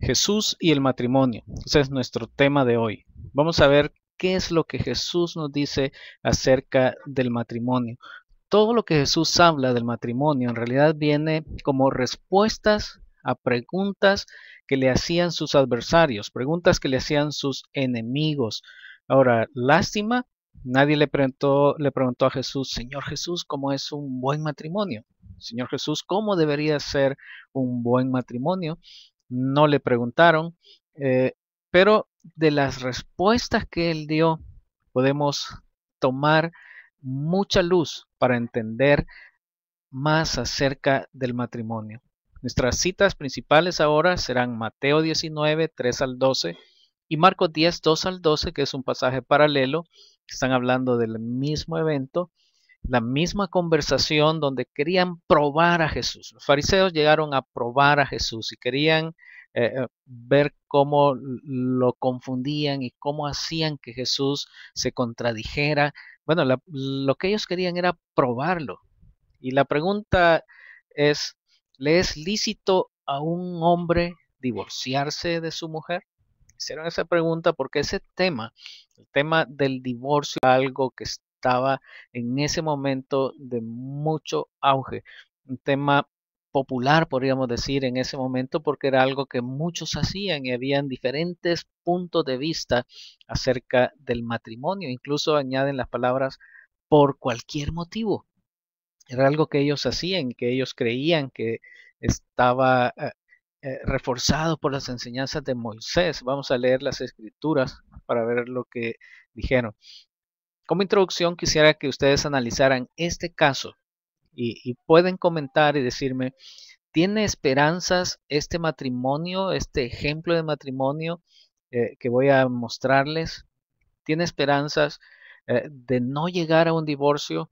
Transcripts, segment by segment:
Jesús y el matrimonio. Ese es nuestro tema de hoy. Vamos a ver qué es lo que Jesús nos dice acerca del matrimonio. Todo lo que Jesús habla del matrimonio en realidad viene como respuestas a preguntas que le hacían sus adversarios, preguntas que le hacían sus enemigos. Ahora, lástima, nadie le preguntó, le preguntó a Jesús, Señor Jesús, ¿cómo es un buen matrimonio? Señor Jesús, ¿cómo debería ser un buen matrimonio? no le preguntaron, eh, pero de las respuestas que él dio podemos tomar mucha luz para entender más acerca del matrimonio. Nuestras citas principales ahora serán Mateo 19, 3 al 12 y Marcos 10, 2 al 12, que es un pasaje paralelo, están hablando del mismo evento, la misma conversación donde querían probar a Jesús. Los fariseos llegaron a probar a Jesús y querían eh, eh, ver cómo lo confundían y cómo hacían que Jesús se contradijera. Bueno, lo que ellos querían era probarlo. Y la pregunta es, ¿le es lícito a un hombre divorciarse de su mujer? Hicieron esa pregunta porque ese tema, el tema del divorcio, algo que estaba en ese momento de mucho auge, un tema popular, podríamos decir, en ese momento, porque era algo que muchos hacían y habían diferentes puntos de vista acerca del matrimonio. Incluso añaden las palabras por cualquier motivo. Era algo que ellos hacían, que ellos creían que estaba eh, eh, reforzado por las enseñanzas de Moisés. Vamos a leer las escrituras para ver lo que dijeron. Como introducción, quisiera que ustedes analizaran este caso y, pueden comentar y decirme, ¿tiene esperanzas este matrimonio, este ejemplo de matrimonio eh, que voy a mostrarles? ¿Tiene esperanzas eh, de no llegar a un divorcio?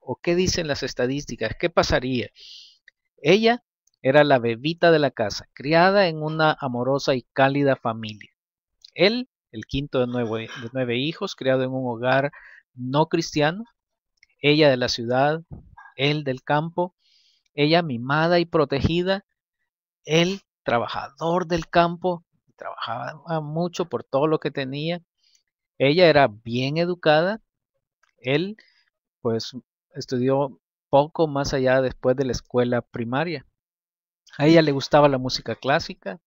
¿O qué dicen las estadísticas? ¿Qué pasaría? Ella era la bebita de la casa, criada en una amorosa y cálida familia. Él el quinto de nueve, hijos, criado en un hogar no cristiano, ella de la ciudad, él del campo, ella mimada y protegida, él trabajador del campo, trabajaba mucho por todo lo que tenía, ella era bien educada, él pues estudió poco más allá después de la escuela primaria. A ella le gustaba la música clásica,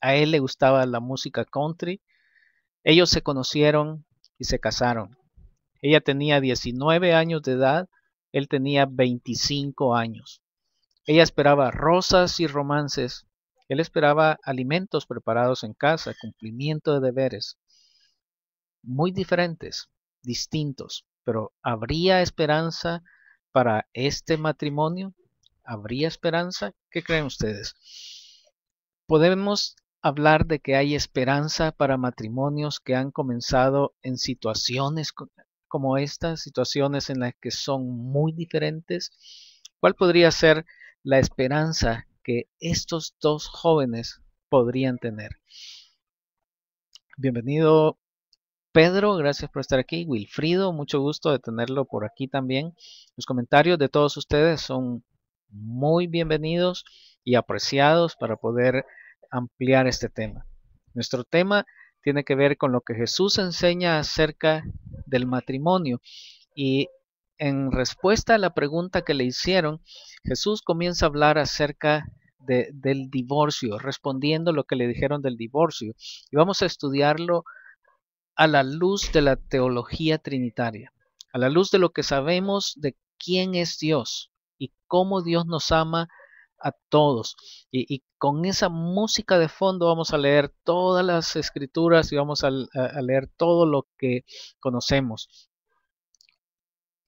a él le gustaba la música country, ellos se conocieron y se casaron. Ella tenía 19 años de edad, él tenía 25 años. Ella esperaba rosas y romances, él esperaba alimentos preparados en casa, cumplimiento de deberes. Muy diferentes, distintos, pero ¿habría esperanza para este matrimonio? ¿Habría esperanza? ¿Qué creen ustedes? Podemos hablar de que hay esperanza para matrimonios que han comenzado en situaciones como estas, situaciones en las que son muy diferentes? ¿Cuál podría ser la esperanza que estos dos jóvenes podrían tener? Bienvenido Pedro, gracias por estar aquí. Wilfrido, mucho gusto de tenerlo por aquí también. Los comentarios de todos ustedes son muy bienvenidos y apreciados para poder ampliar este tema. Nuestro tema tiene que ver con lo que Jesús enseña acerca del matrimonio. Y en respuesta a la pregunta que le hicieron, Jesús comienza a hablar acerca del divorcio, respondiendo lo que le dijeron del divorcio. Y vamos a estudiarlo a la luz de la teología trinitaria, a la luz de lo que sabemos de quién es Dios y cómo Dios nos ama a todos. Y, con esa música de fondo vamos a leer todas las escrituras y vamos a, leer todo lo que conocemos.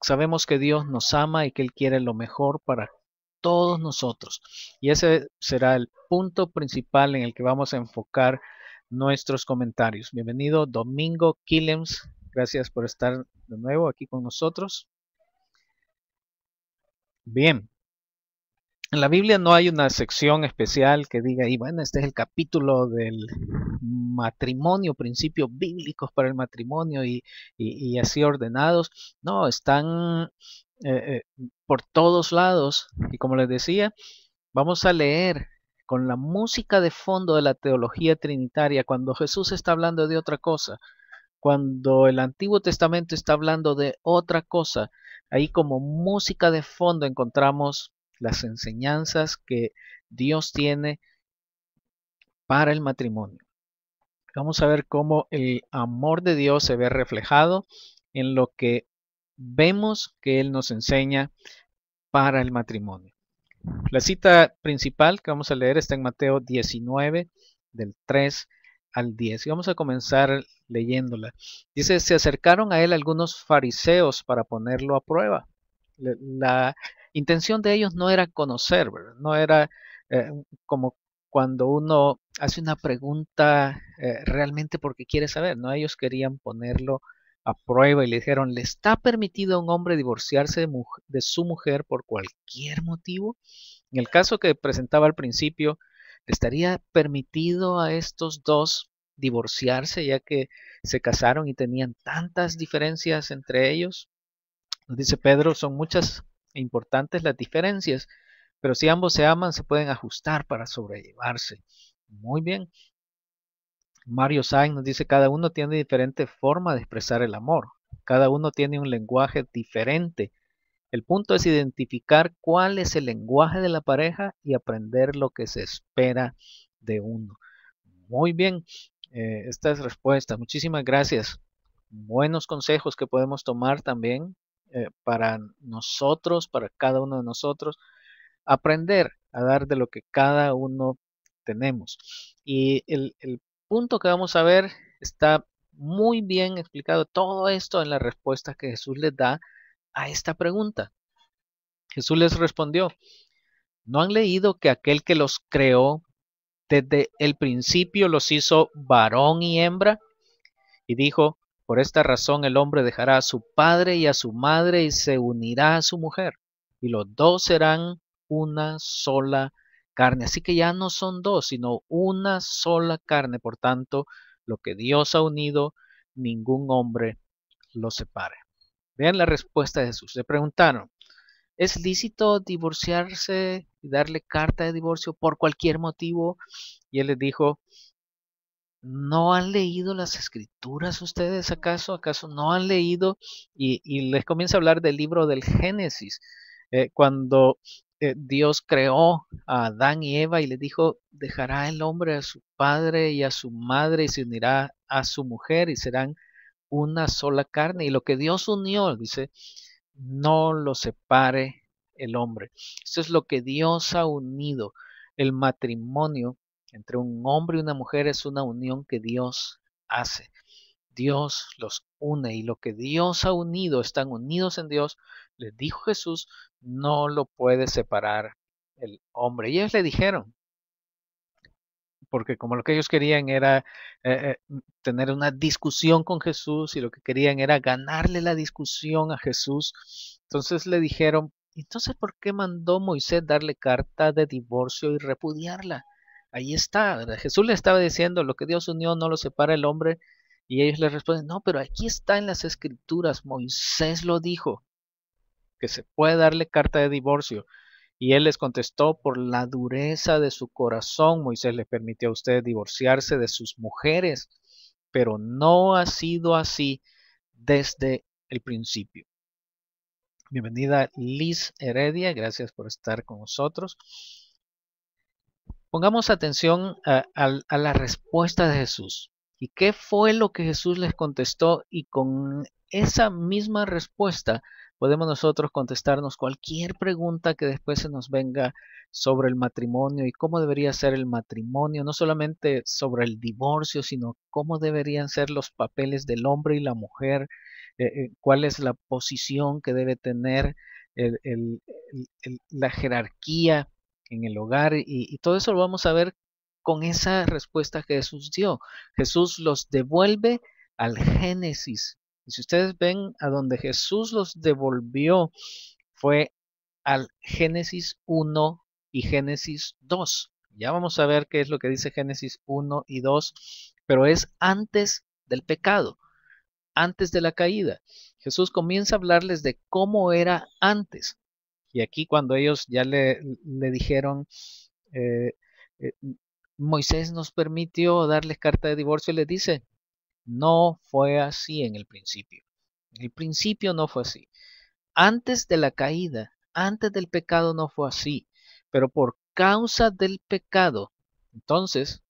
Sabemos que Dios nos ama y que Él quiere lo mejor para todos nosotros. Y ese será el punto principal en el que vamos a enfocar nuestros comentarios. Bienvenido Domingo Killems. Gracias por estar de nuevo aquí con nosotros. Bien, en la Biblia no hay una sección especial que diga, y bueno, este es el capítulo del matrimonio, principios bíblicos para el matrimonio y, así ordenados. No, están eh, eh, por todos lados. Y como les decía, vamos a leer con la música de fondo de la teología trinitaria cuando Jesús está hablando de otra cosa. Cuando el Antiguo Testamento está hablando de otra cosa, ahí como música de fondo encontramos las enseñanzas que Dios tiene para el matrimonio. Vamos a ver cómo el amor de Dios se ve reflejado en lo que vemos que Él nos enseña para el matrimonio. La cita principal que vamos a leer está en Mateo 19, del 3 al 10. Y vamos a comenzar leyéndola. Dice, se acercaron a él algunos fariseos para ponerlo a prueba. La, intención de ellos no era conocer, no era eh, como cuando uno hace una pregunta eh, realmente porque quiere saber, ¿no? Ellos querían ponerlo a prueba y le dijeron, ¿le está permitido a un hombre divorciarse de, de su mujer por cualquier motivo? En el caso que presentaba al principio, ¿le estaría permitido a estos dos divorciarse ya que se casaron y tenían tantas diferencias entre ellos? Nos dice Pedro, son muchas importantes las diferencias, pero si ambos se aman, se pueden ajustar para sobrellevarse. Muy bien. Mario Sainz nos dice, cada uno tiene diferente forma de expresar el amor, cada uno tiene un lenguaje diferente. El punto es identificar cuál es el lenguaje de la pareja y aprender lo que se espera de uno. Muy bien, eh, esta es respuesta. Muchísimas gracias. Buenos consejos que podemos tomar también eh, para nosotros, para cada uno de nosotros, aprender a dar de lo que cada uno tenemos. Y el, el punto que vamos a ver está muy bien explicado todo esto en la respuesta que Jesús les da a esta pregunta. Jesús les respondió, ¿no han leído que aquel que los creó desde el principio los hizo varón y hembra? Y dijo, por esta razón el hombre dejará a su padre y a su madre y se unirá a su mujer, y los dos serán una sola carne. Así que ya no son dos, sino una sola carne. Por tanto, lo que Dios ha unido, ningún hombre lo separe. Vean la respuesta de Jesús. Le preguntaron, ¿es lícito divorciarse y darle carta de divorcio por cualquier motivo? Y él les dijo, ¿No han leído las escrituras ustedes acaso? ¿Acaso no han leído? Y, les comienza a hablar del libro del Génesis, eh, cuando eh, Dios creó a Adán y Eva y le dijo, dejará el hombre a su padre y a su madre y se unirá a su mujer y serán una sola carne. Y lo que Dios unió, dice, no lo separe el hombre. Eso es lo que Dios ha unido, el matrimonio entre un hombre y una mujer es una unión que Dios hace. Dios los une y lo que Dios ha unido, están unidos en Dios, les dijo Jesús, no lo puede separar el hombre. Y ellos le dijeron, porque como lo que ellos querían era eh, eh, tener una discusión con Jesús y lo que querían era ganarle la discusión a Jesús, entonces le dijeron, entonces, ¿por qué mandó Moisés darle carta de divorcio y repudiarla? ahí está. Jesús le estaba diciendo, lo que Dios unió no lo separa el hombre. Y ellos le responden, no, pero aquí está en las escrituras, Moisés lo dijo, que se puede darle carta de divorcio. Y él les contestó, por la dureza de su corazón, Moisés le permitió a ustedes divorciarse de sus mujeres, pero no ha sido así desde el principio. Bienvenida Liz Heredia, gracias por estar con nosotros. Pongamos atención a, la respuesta de Jesús. ¿Y qué fue lo que Jesús les contestó? Y con esa misma respuesta podemos nosotros contestarnos cualquier pregunta que después se nos venga sobre el matrimonio y cómo debería ser el matrimonio, no solamente sobre el divorcio, sino cómo deberían ser los papeles del hombre y la mujer, eh, eh, cuál es la posición que debe tener la jerarquía en el hogar y, todo eso lo vamos a ver con esa respuesta que Jesús dio. Jesús los devuelve al Génesis. Y si ustedes ven a donde Jesús los devolvió fue al Génesis 1 y Génesis 2. Ya vamos a ver qué es lo que dice Génesis 1 y 2, pero es antes del pecado, antes de la caída. Jesús comienza a hablarles de cómo era antes. Y aquí cuando ellos ya le, dijeron, eh, eh, Moisés nos permitió darles carta de divorcio, y les dice, no fue así en el principio. En el principio no fue así. Antes de la caída, antes del pecado no fue así, pero por causa del pecado, entonces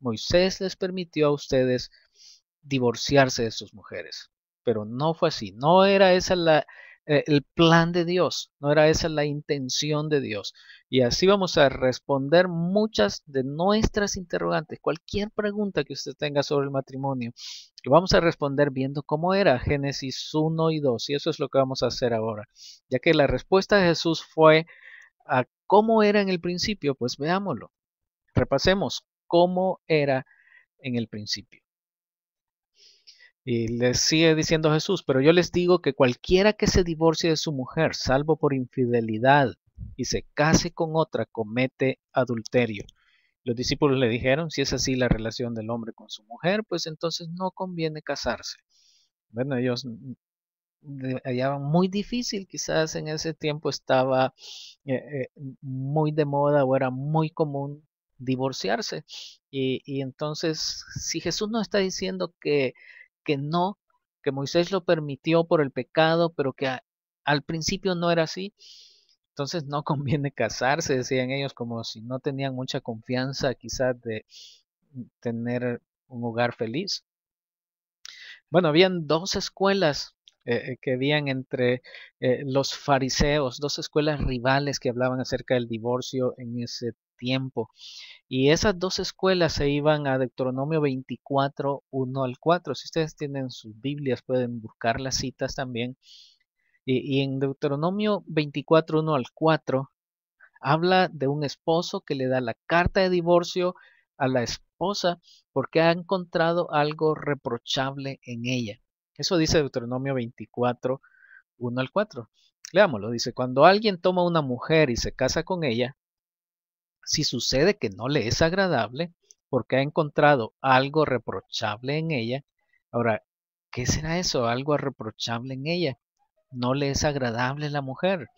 Moisés les permitió a ustedes divorciarse de sus mujeres. Pero no fue así, no era esa la, eh, el plan de Dios, no era esa la intención de Dios. Y así vamos a responder muchas de nuestras interrogantes, cualquier pregunta que usted tenga sobre el matrimonio. vamos a responder viendo cómo era Génesis 1 y 2, y eso es lo que vamos a hacer ahora. Ya que la respuesta de Jesús fue a cómo era en el principio, pues veámoslo. Repasemos cómo era en el principio. Y les sigue diciendo Jesús, pero yo les digo que cualquiera que se divorcie de su mujer, salvo por infidelidad, y se case con otra, comete adulterio. Los discípulos le dijeron, si es así la relación del hombre con su mujer, pues entonces no conviene casarse. Bueno, ellos hallaban mm, mm, muy difícil, quizás en ese tiempo estaba eh, eh, muy de moda o era muy común divorciarse. Y, y entonces, si Jesús no está diciendo que que no, que Moisés lo permitió por el pecado, pero que al principio no era así. Entonces no conviene casarse, decían ellos, como si no tenían mucha confianza quizás de tener un hogar feliz. Bueno, habían dos escuelas eh, eh, que habían entre eh, los fariseos, dos escuelas rivales que hablaban acerca del divorcio en ese tiempo. Y esas dos escuelas se iban a Deuteronomio 24, 1 al 4. Si ustedes tienen sus Biblias, pueden buscar las citas también. Y, en Deuteronomio 24, 1 al 4, habla de un esposo que le da la carta de divorcio a la esposa porque ha encontrado algo reprochable en ella. Eso dice Deuteronomio 24, 1 al 4. Leámoslo, dice, cuando alguien toma una mujer y se casa con ella, si sucede que no le es agradable porque ha encontrado algo reprochable en ella, ahora, ¿qué será eso? Algo reprochable en ella. No le es agradable la mujer.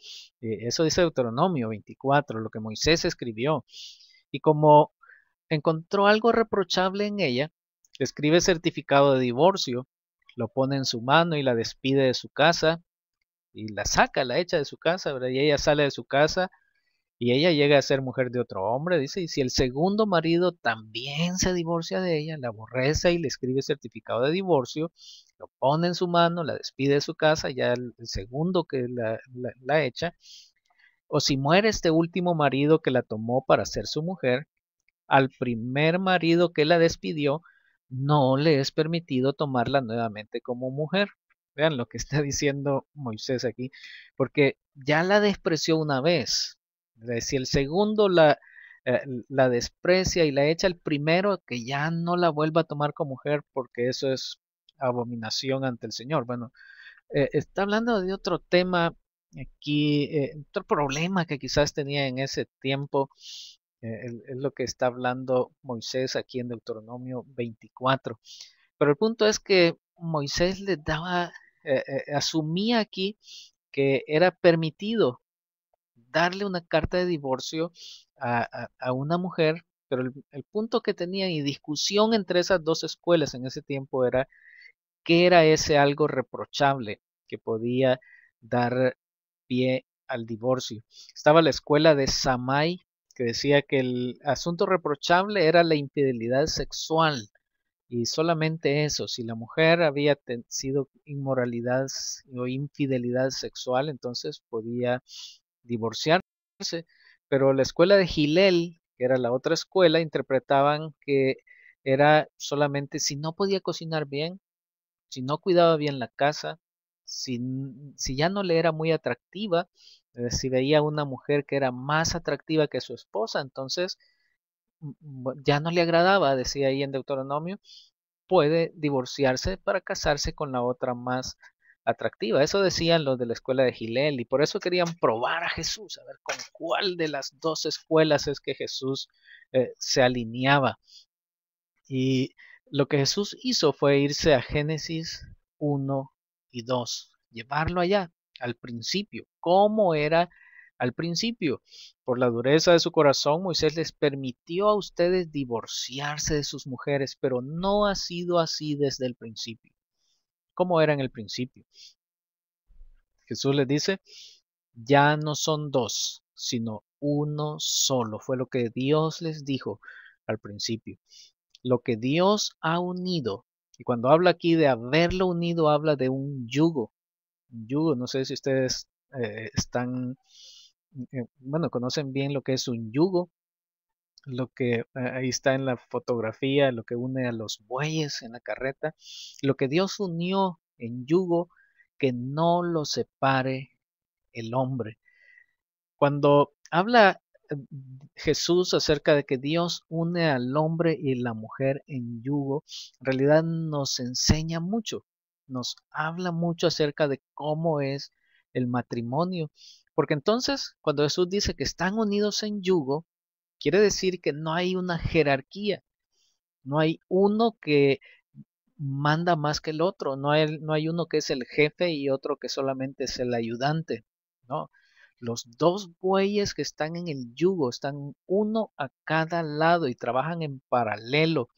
Eh, eso dice Deuteronomio 24, lo que Moisés escribió. Y como encontró algo reprochable en ella, escribe certificado de divorcio, lo pone en su mano y la despide de su casa, y la saca, la echa de su casa, y ella sale de su casa y ella llega a ser mujer de otro hombre, dice, y si el segundo marido también se divorcia de ella, la aborrece y le escribe certificado de divorcio, lo pone en su mano, la despide de su casa, ya el, segundo que la echa, o si muere este último marido que la tomó para ser su mujer, al primer marido que la despidió, no le es permitido tomarla nuevamente como mujer. Vean lo que está diciendo Moisés aquí, porque ya la despreció una vez, si el segundo la, eh, la desprecia y la echa el primero, que ya no la vuelva a tomar como mujer porque eso es abominación ante el Señor. Bueno, eh, está hablando de otro tema aquí, eh, otro problema que quizás tenía en ese tiempo. es lo que está hablando Moisés aquí en Deuteronomio 24. Pero el punto es que Moisés le daba, asumía aquí que era permitido darle una carta de divorcio a, una mujer, pero el, punto que tenía y discusión entre esas dos escuelas en ese tiempo era qué era ese algo reprochable que podía dar pie al divorcio. Estaba la escuela de Samay, que decía que el asunto reprochable era la infidelidad sexual. Y solamente eso, si la mujer había sido inmoralidad o infidelidad sexual, entonces podía divorciarse, pero la escuela de Gilel, que era la otra escuela, interpretaban que era solamente si no podía cocinar bien, si no cuidaba bien la casa, si, mm, si ya no le era muy atractiva, si veía una mujer que era más atractiva que su esposa, entonces mm, mm, ya no le agradaba, decía ahí en Deuteronomio, puede divorciarse para casarse con la otra más atractiva. Eso decían los de la escuela de Gilel y por eso querían probar a Jesús, a ver con cuál de las dos escuelas es que Jesús eh, se alineaba. Y lo que Jesús hizo fue irse a Génesis 1 y 2, llevarlo allá, al principio, cómo era al principio. Por la dureza de su corazón, Moisés les permitió a ustedes divorciarse de sus mujeres, pero no ha sido así desde el principio. ¿Cómo era en el principio. Jesús les dice, ya no son dos, sino uno solo. Fue lo que Dios les dijo al principio. Lo que Dios ha unido, y cuando habla aquí de haberlo unido, habla de un yugo. Un yugo, no sé si ustedes eh, están, eh, bueno, conocen bien lo que es un yugo lo que eh, ahí está en la fotografía, lo que une a los bueyes en la carreta, lo que Dios unió en yugo, que no lo separe el hombre. Cuando habla eh, Jesús acerca de que Dios une al hombre y la mujer en yugo, en realidad nos enseña mucho, nos habla mucho acerca de cómo es el matrimonio. Porque entonces, cuando Jesús dice que están unidos en yugo, Quiere decir que no hay una jerarquía, no hay uno que manda más que el otro, no hay, no hay uno que es el jefe y otro que solamente es el ayudante, ¿no? Los dos bueyes que están en el yugo están uno a cada lado y trabajan en paralelo,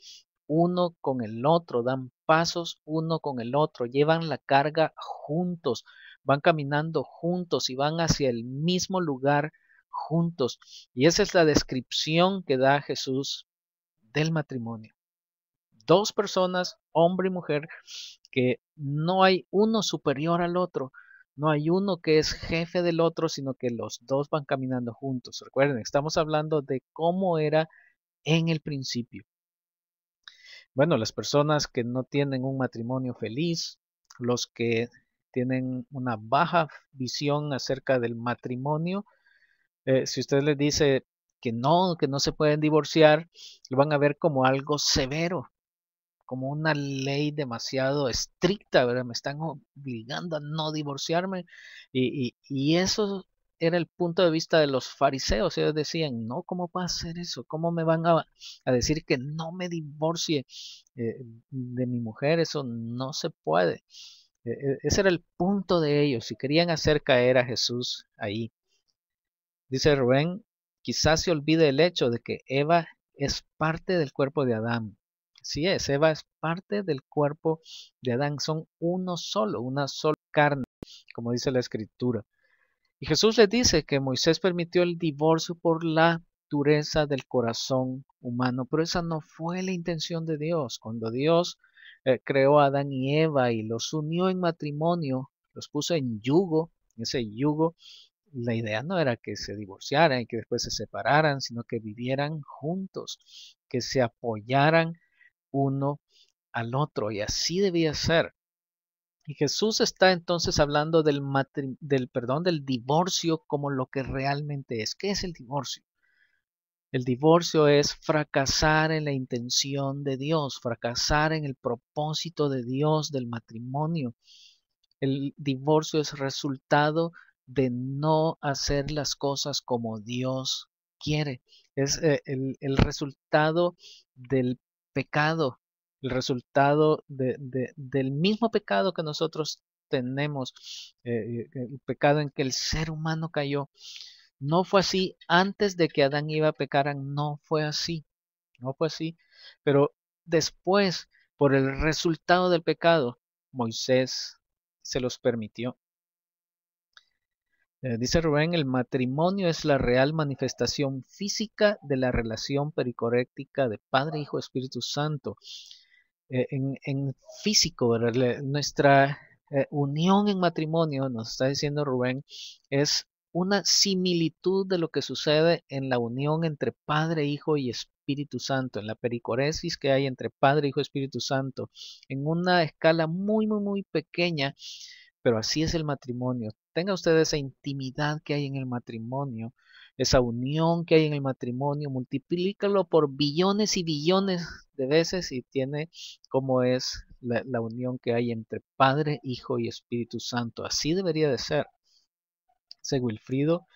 uno con el otro, dan pasos uno con el otro, llevan la carga juntos, van caminando juntos y van hacia el mismo lugar juntos. Y esa es la descripción que da Jesús del matrimonio. Dos personas, hombre y mujer, que no hay uno superior al otro, no hay uno que es jefe del otro, sino que los dos van caminando juntos. Recuerden, estamos hablando de cómo era en el principio. Bueno, las personas que no tienen un matrimonio feliz, los que tienen una baja visión acerca del matrimonio, eh, si usted les dice que no, que no se pueden divorciar, lo van a ver como algo severo, como una ley demasiado estricta, ¿verdad? Me están obligando a no divorciarme. Y, eso era el punto de vista de los fariseos. Ellos decían, no, ¿cómo va a ser eso? ¿Cómo me van a, decir que no me divorcie eh, de mi mujer? Eso no se puede. E, e, ese era el punto de ellos. Si querían hacer caer a Jesús ahí. Dice Rubén, quizás se olvide el hecho de que Eva es parte del cuerpo de Adán. Sí es, Eva es parte del cuerpo de Adán, son uno solo, una sola carne, como dice la escritura. Y Jesús le dice que Moisés permitió el divorcio por la dureza del corazón humano, pero esa no fue la intención de Dios. Cuando Dios eh, creó a Adán y Eva y los unió en matrimonio, los puso en yugo, ese yugo la idea no era que se divorciaran y que después se separaran, sino que vivieran juntos, que se apoyaran uno al otro. Y así debía ser. Y Jesús está entonces hablando del, del, perdón, del divorcio como lo que realmente es. ¿Qué es el divorcio? El divorcio es fracasar en la intención de Dios, fracasar en el propósito de Dios del matrimonio. El divorcio es resultado de no hacer las cosas como Dios quiere. Es eh, el, resultado del pecado, el resultado del mismo pecado que nosotros tenemos, eh, eh, el pecado en que el ser humano cayó. No fue así antes de que Adán iba a pecar. no fue así, no fue así. Pero después, por el resultado del pecado, Moisés se los permitió. Eh, dice Rubén, el matrimonio es la real manifestación física de la relación pericoréctica de Padre, Hijo, Espíritu Santo. Eh, en, físico, nuestra eh, unión en matrimonio, nos está diciendo Rubén, es una similitud de lo que sucede en la unión entre Padre, Hijo y Espíritu Santo, en la pericoresis que hay entre Padre, Hijo, Espíritu Santo, en una escala muy, muy, muy pequeña pero así es el matrimonio. Tenga usted esa intimidad que hay en el matrimonio, esa unión que hay en el matrimonio, multiplícalo por billones y billones de veces y tiene como es la, unión que hay entre Padre, Hijo y Espíritu Santo. Así debería de ser. Según Wilfrido,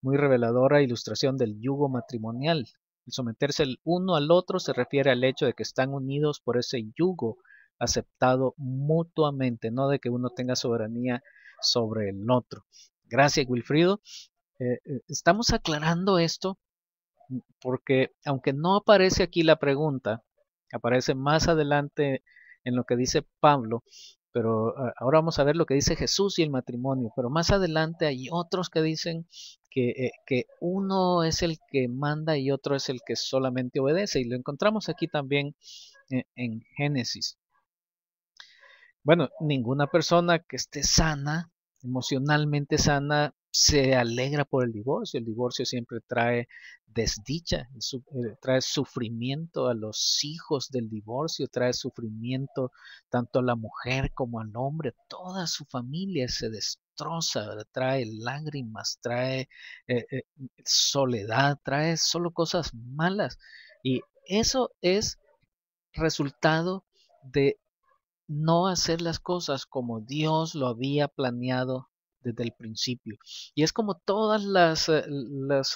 muy reveladora ilustración del yugo matrimonial. El someterse el uno al otro se refiere al hecho de que están unidos por ese yugo aceptado mutuamente, no de que uno tenga soberanía sobre el otro. Gracias, Wilfrido. Eh, eh, estamos aclarando esto mm, porque aunque no aparece aquí la pregunta, aparece más adelante en lo que dice Pablo, pero ah, ahora vamos a ver lo que dice Jesús y el matrimonio, pero más adelante hay otros que dicen que, eh, uno es el que manda y otro es el que solamente obedece, y lo encontramos aquí también en Génesis bueno, ninguna persona que esté sana, emocionalmente sana, se alegra por el divorcio. El divorcio siempre trae desdicha, eh, trae sufrimiento a los hijos del divorcio, trae sufrimiento tanto a la mujer como al hombre. Toda su familia se destroza, trae lágrimas, trae eh, eh, soledad, trae solo cosas malas. Y eso es resultado de no hacer las cosas como Dios lo había planeado desde el principio. Y es como todos los eh,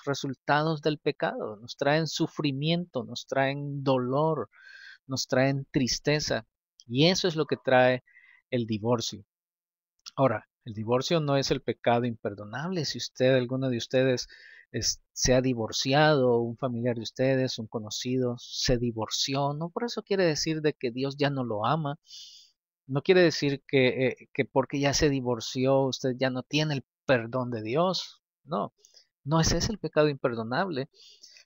resultados del pecado. Nos traen sufrimiento, nos traen dolor, nos traen tristeza. Y eso es lo que trae el divorcio. Ahora, el divorcio no es el pecado imperdonable. Si usted, alguno de ustedes, se ha divorciado, un familiar de ustedes, un conocido, se divorció, no por eso quiere decir de que Dios ya no lo ama no quiere decir que, eh, que porque ya se divorció usted ya no tiene el perdón de Dios. No, no ese es el pecado imperdonable.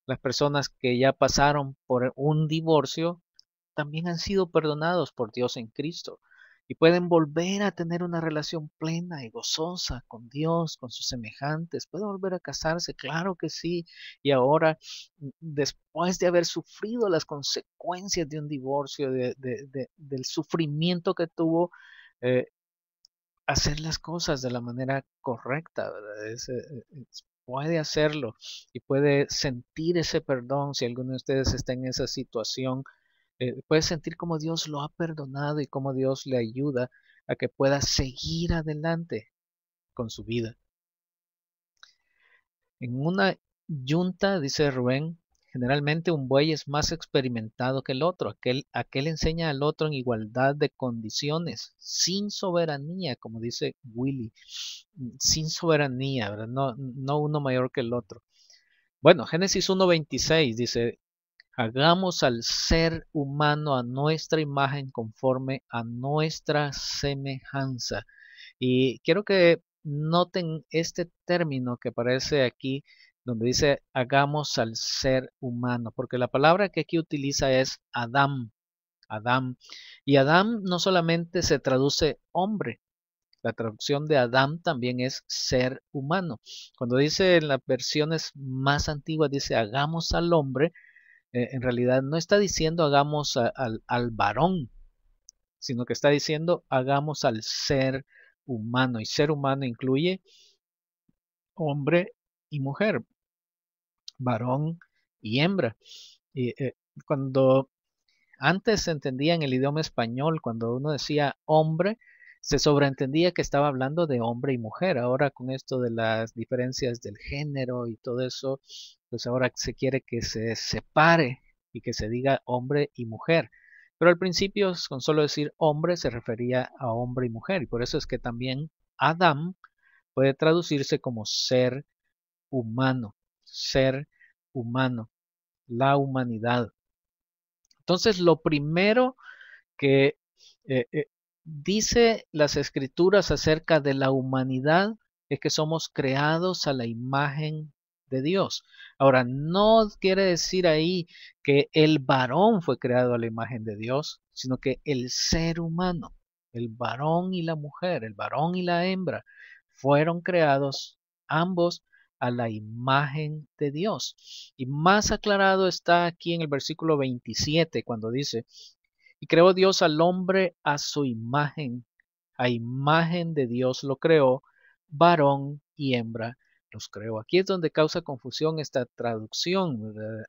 Las personas que ya pasaron por un divorcio también han sido perdonados por Dios en Cristo y pueden volver a tener una relación plena y gozosa con Dios, con sus semejantes, pueden volver a casarse, claro que sí, y ahora mm, después de haber sufrido las consecuencias de un divorcio, del sufrimiento que tuvo, eh, hacer las cosas de la manera correcta, eh, eh, puede hacerlo y puede sentir ese perdón si alguno de ustedes está en esa situación eh, puedes sentir cómo Dios lo ha perdonado y cómo Dios le ayuda a que pueda seguir adelante con su vida. En una yunta, dice Rubén, generalmente un buey es más experimentado que el otro. Aquel, enseña al otro en igualdad de condiciones, sin soberanía, como dice Willy, mm, sin soberanía, ¿verdad? No, no uno mayor que el otro. Bueno, Génesis 1.26 dice, Hagamos al ser humano a nuestra imagen conforme a nuestra semejanza. Y quiero que noten este término que aparece aquí donde dice hagamos al ser humano, porque la palabra que aquí utiliza es Adam, Adam. Y Adam no solamente se traduce hombre, la traducción de Adam también es ser humano. Cuando dice en las versiones más antiguas, dice hagamos al hombre, eh, en realidad no está diciendo hagamos al, varón, sino que está diciendo hagamos al ser humano. Y ser humano incluye hombre y mujer, varón y hembra. Eh, cuando antes cuando antes en el idioma español, cuando uno decía hombre, se sobreentendía que estaba hablando de hombre y mujer. Ahora con esto de las diferencias del género y todo eso, pues ahora se quiere que se separe y que se diga hombre y mujer. Pero al principio, con solo decir hombre, se refería a hombre y mujer. Y por eso es que también Adam puede traducirse como ser humano, ser humano, la humanidad. Entonces, lo primero que eh, eh, dice las escrituras acerca de la humanidad es que somos creados a la imagen de Dios. Ahora, no quiere decir ahí que el varón fue creado a la imagen de Dios, sino que el ser humano, el varón y la mujer, el varón y la hembra, fueron creados ambos a la imagen de Dios. Y más aclarado está aquí en el versículo 27, cuando dice, y creó Dios al hombre a su imagen. A imagen de Dios lo creó, varón y hembra los creó. Aquí es donde causa confusión esta traducción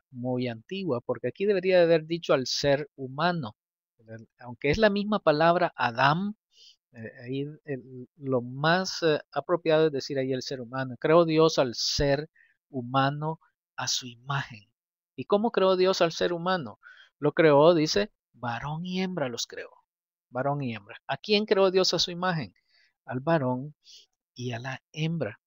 muy antigua, porque aquí debería de haber dicho al ser humano. Aunque es la misma palabra Adam, eh, lo más eh, apropiado es decir ahí el ser humano. Creó Dios al ser humano a su imagen. ¿Y cómo creó Dios al ser humano? Lo creó, dice, varón y hembra los creó, varón y hembra. ¿A quién creó Dios a su imagen? Al varón y a la hembra.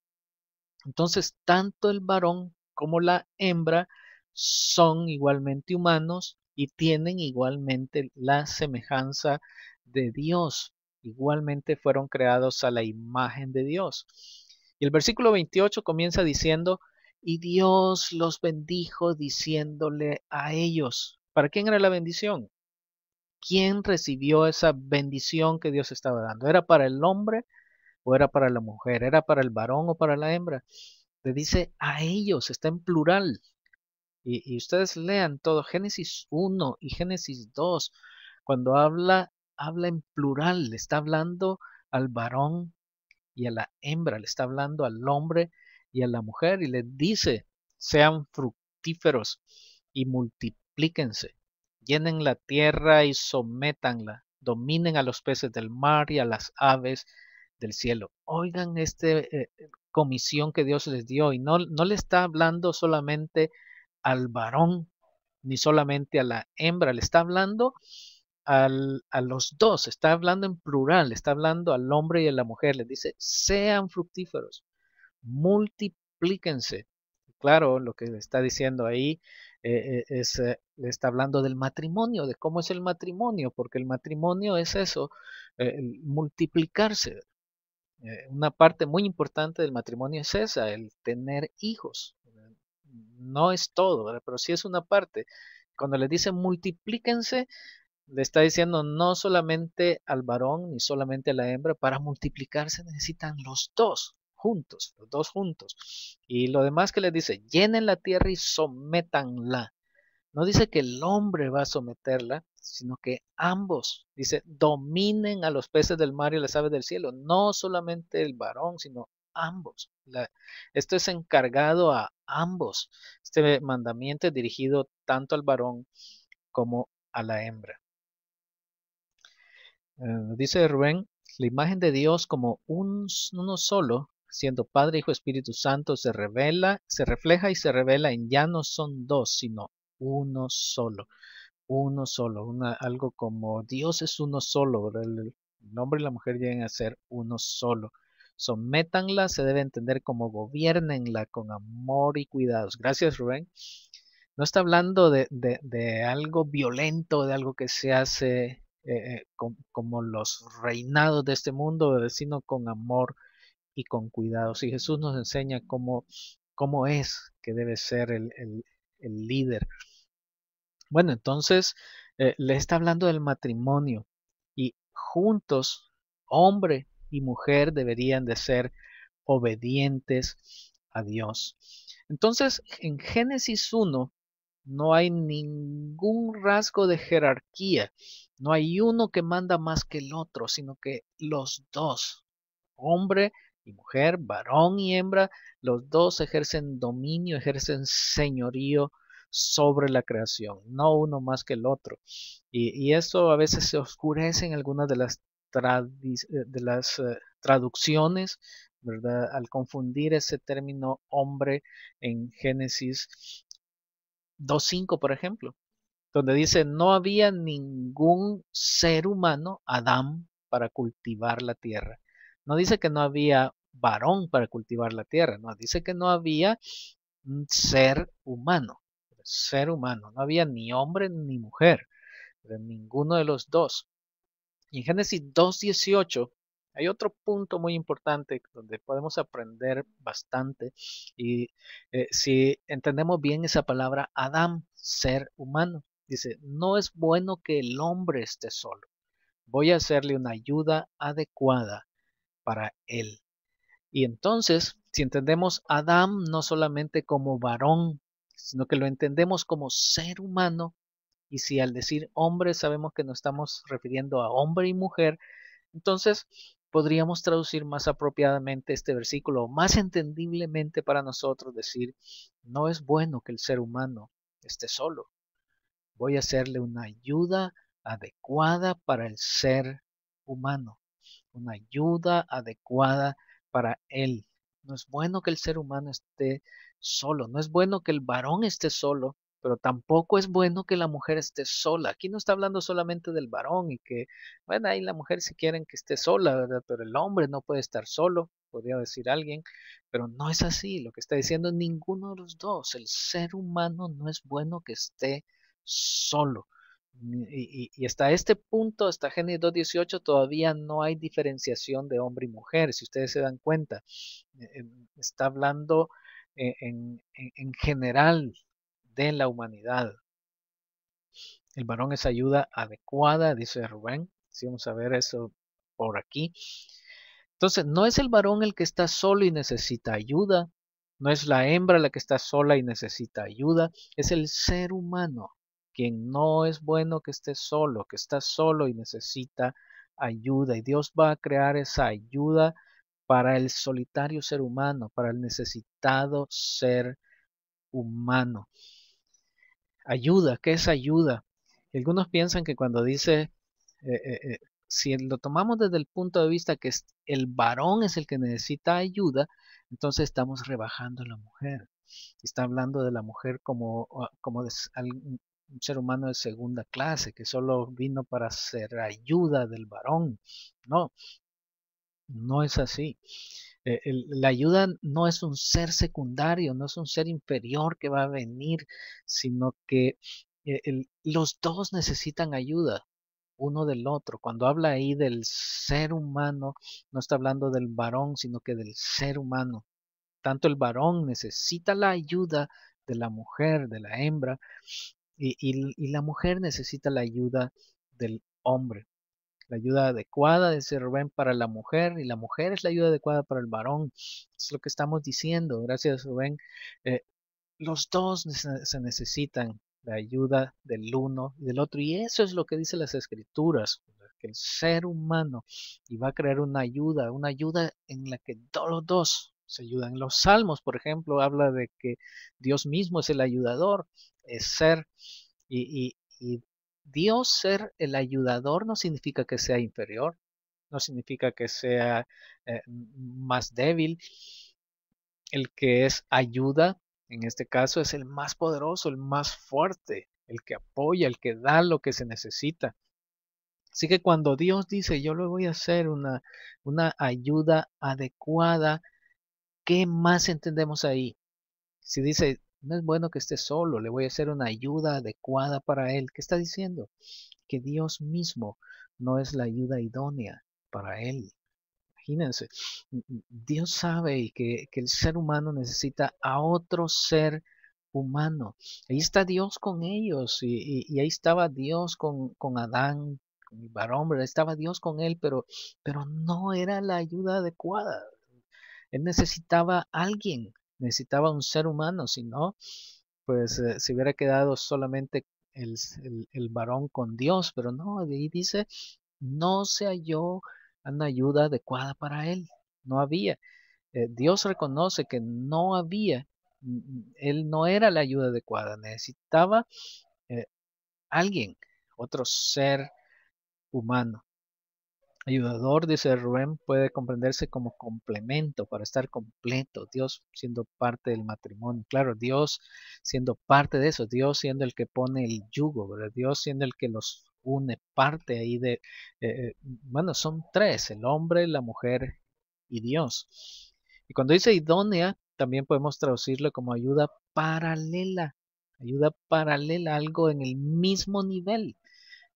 Entonces, tanto el varón como la hembra son igualmente humanos y tienen igualmente la semejanza de Dios. Igualmente fueron creados a la imagen de Dios. Y el versículo 28 comienza diciendo, y Dios los bendijo diciéndole a ellos. ¿Para quién era la bendición? quién recibió esa bendición que Dios estaba dando. ¿Era para el hombre o era para la mujer? ¿Era para el varón o para la hembra? Le dice a ellos, está en plural. Y, ustedes lean todo Génesis 1 y Génesis 2. Cuando habla, habla en plural, le está hablando al varón y a la hembra, le está hablando al hombre y a la mujer y le dice, sean fructíferos y multiplíquense llenen la tierra y sométanla, dominen a los peces del mar y a las aves del cielo. Oigan esta eh, eh, comisión que Dios les dio y no, no le está hablando solamente al varón ni solamente a la hembra, le está hablando al, a los dos, está hablando en plural, está hablando al hombre y a la mujer, les dice, sean fructíferos, multiplíquense. Claro, lo que está diciendo ahí eh, eh, eh, está hablando del matrimonio, de cómo es el matrimonio, porque el matrimonio es eso, multiplicarse. una parte muy importante del matrimonio es esa, el tener hijos. No es todo, pero sí es una parte. Cuando le dice multiplíquense, le está diciendo no solamente al varón ni solamente a la hembra, para multiplicarse necesitan los dos juntos, los dos juntos. Y lo demás que les dice, llenen la tierra y sometanla. No dice que el hombre va a someterla, sino que ambos, dice, dominen a los peces del mar y a las aves del cielo, no solamente el varón, sino ambos. esto es encargado a ambos. Este mandamiento es dirigido tanto al varón como a la hembra. Eh, dice Rubén, la imagen de Dios como uno solo siendo Padre, Hijo, Espíritu Santo, se revela, se refleja y se revela en ya no son dos, sino uno solo. Uno solo, una, algo como Dios es uno solo, el, hombre y la mujer llegan a ser uno solo. Sométanla, se debe entender como gobiernenla con amor y cuidados. Gracias, Rubén. No está hablando de, algo violento, de algo que se hace eh, eh, como los reinados de este mundo, sino con amor y con cuidado. Si Jesús nos enseña cómo, cómo es que debe ser el, líder. Bueno, entonces eh, le está hablando del matrimonio y juntos, hombre y mujer deberían de ser obedientes a Dios. Entonces, en Génesis 1 no hay ningún rasgo de jerarquía, no hay uno que manda más que el otro, sino que los dos, hombre y mujer, varón y hembra, los dos ejercen dominio, ejercen señorío sobre la creación, no uno más que el otro. Y, esto a veces se oscurece en algunas de las, eh, eh, traducciones, ¿verdad? Al confundir ese término hombre en Génesis 2.5, por ejemplo, donde dice, no había ningún ser humano, Adán, para cultivar la tierra. No dice que no había varón para cultivar la tierra, no, dice que no había un ser humano, ser humano, no había ni hombre ni mujer, ninguno de los dos. Y en Génesis 2.18 hay otro punto muy importante donde podemos aprender bastante y eh, si entendemos bien esa palabra Adam, ser humano, dice, no es bueno que el hombre esté solo, voy a hacerle una ayuda adecuada para él. Y entonces, si entendemos a Adán no solamente como varón, sino que lo entendemos como ser humano, y si al decir hombre sabemos que nos estamos refiriendo a hombre y mujer, entonces podríamos traducir más apropiadamente este versículo, más entendiblemente para nosotros, decir, no es bueno que el ser humano esté solo. Voy a hacerle una ayuda adecuada para el ser humano una ayuda adecuada para él. No es bueno que el ser humano esté solo, no es bueno que el varón esté solo, pero tampoco es bueno que la mujer esté sola. Aquí no está hablando solamente del varón y que, bueno, ahí la mujer si quieren que esté sola, ¿verdad? Pero el hombre no puede estar solo, podría decir alguien, pero no es así. Lo que está diciendo ninguno de los dos. El ser humano no es bueno que esté solo. Mm, y, hasta este punto, hasta Génesis 2.18, todavía no hay diferenciación de hombre y mujer, si ustedes se dan cuenta. Eh, eh, está hablando eh, en, general de la humanidad. El varón es ayuda adecuada, dice Rubén. Si vamos a ver eso por aquí. Entonces, no es el varón el que está solo y necesita ayuda, no es la hembra la que está sola y necesita ayuda, es el ser humano quien no es bueno que esté solo, que está solo y necesita ayuda. Y Dios va a crear esa ayuda para el solitario ser humano, para el necesitado ser humano. Ayuda, ¿qué es ayuda? Algunos piensan que cuando dice, eh, eh, eh, si lo tomamos desde el punto de vista que el varón es el que necesita ayuda, entonces estamos rebajando a la mujer. Está hablando de la mujer como, ah, como un ser humano de segunda clase que solo vino para ser ayuda del varón. No, no es así. E, la ayuda no es un ser secundario, no es un ser inferior que va a venir, sino que e, los dos necesitan ayuda uno del otro. Cuando habla ahí del ser humano, no está hablando del varón, sino que del ser humano. Tanto el varón necesita la ayuda de la mujer, de la hembra, y, la mujer necesita la ayuda del hombre, la ayuda adecuada, dice Rubén, para la mujer, y la mujer es la ayuda adecuada para el varón. Es lo que estamos diciendo, gracias Rubén. Eh, los dos se necesitan la ayuda del uno y del otro, y eso es lo que dicen las escrituras, que el ser humano iba va a crear una ayuda, una ayuda en la que todos los dos se ayudan. Los salmos, por ejemplo, habla de que Dios mismo es el ayudador, es ser, y, Dios ser el ayudador no significa que sea inferior, no significa que sea eh, más débil. El que es ayuda, en este caso, es el más poderoso, el más fuerte, el que apoya, el que da lo que se necesita. Así que cuando Dios dice, yo le voy a hacer una, una ayuda adecuada ¿Qué más entendemos ahí? Si dice, no es bueno que esté solo, le voy a hacer una ayuda adecuada para él. ¿Qué está diciendo? Que Dios mismo no es la ayuda idónea para él. Imagínense, mm, mm, Dios sabe que, el ser humano necesita a otro ser humano. Ahí está Dios con ellos y, ahí estaba Dios con, Adán, con el estaba Dios con él, pero, pero no era la ayuda adecuada. Él necesitaba a alguien, necesitaba un ser humano, si no, pues eh, se hubiera quedado solamente el, varón con Dios, pero no, ahí dice, no se halló una ayuda adecuada para él, no había. Eh, Dios reconoce que no había, él no era la ayuda adecuada, necesitaba eh, alguien, otro ser humano ayudador, dice Rubén, puede comprenderse como complemento para estar completo, Dios siendo parte del matrimonio, claro, Dios siendo parte de eso, Dios siendo el que pone el yugo, ¿verdad? Dios siendo el que los une parte ahí de, eh, bueno, son tres, el hombre, la mujer y Dios. Y cuando dice idónea, también podemos traducirlo como ayuda paralela, ayuda paralela, algo en el mismo nivel,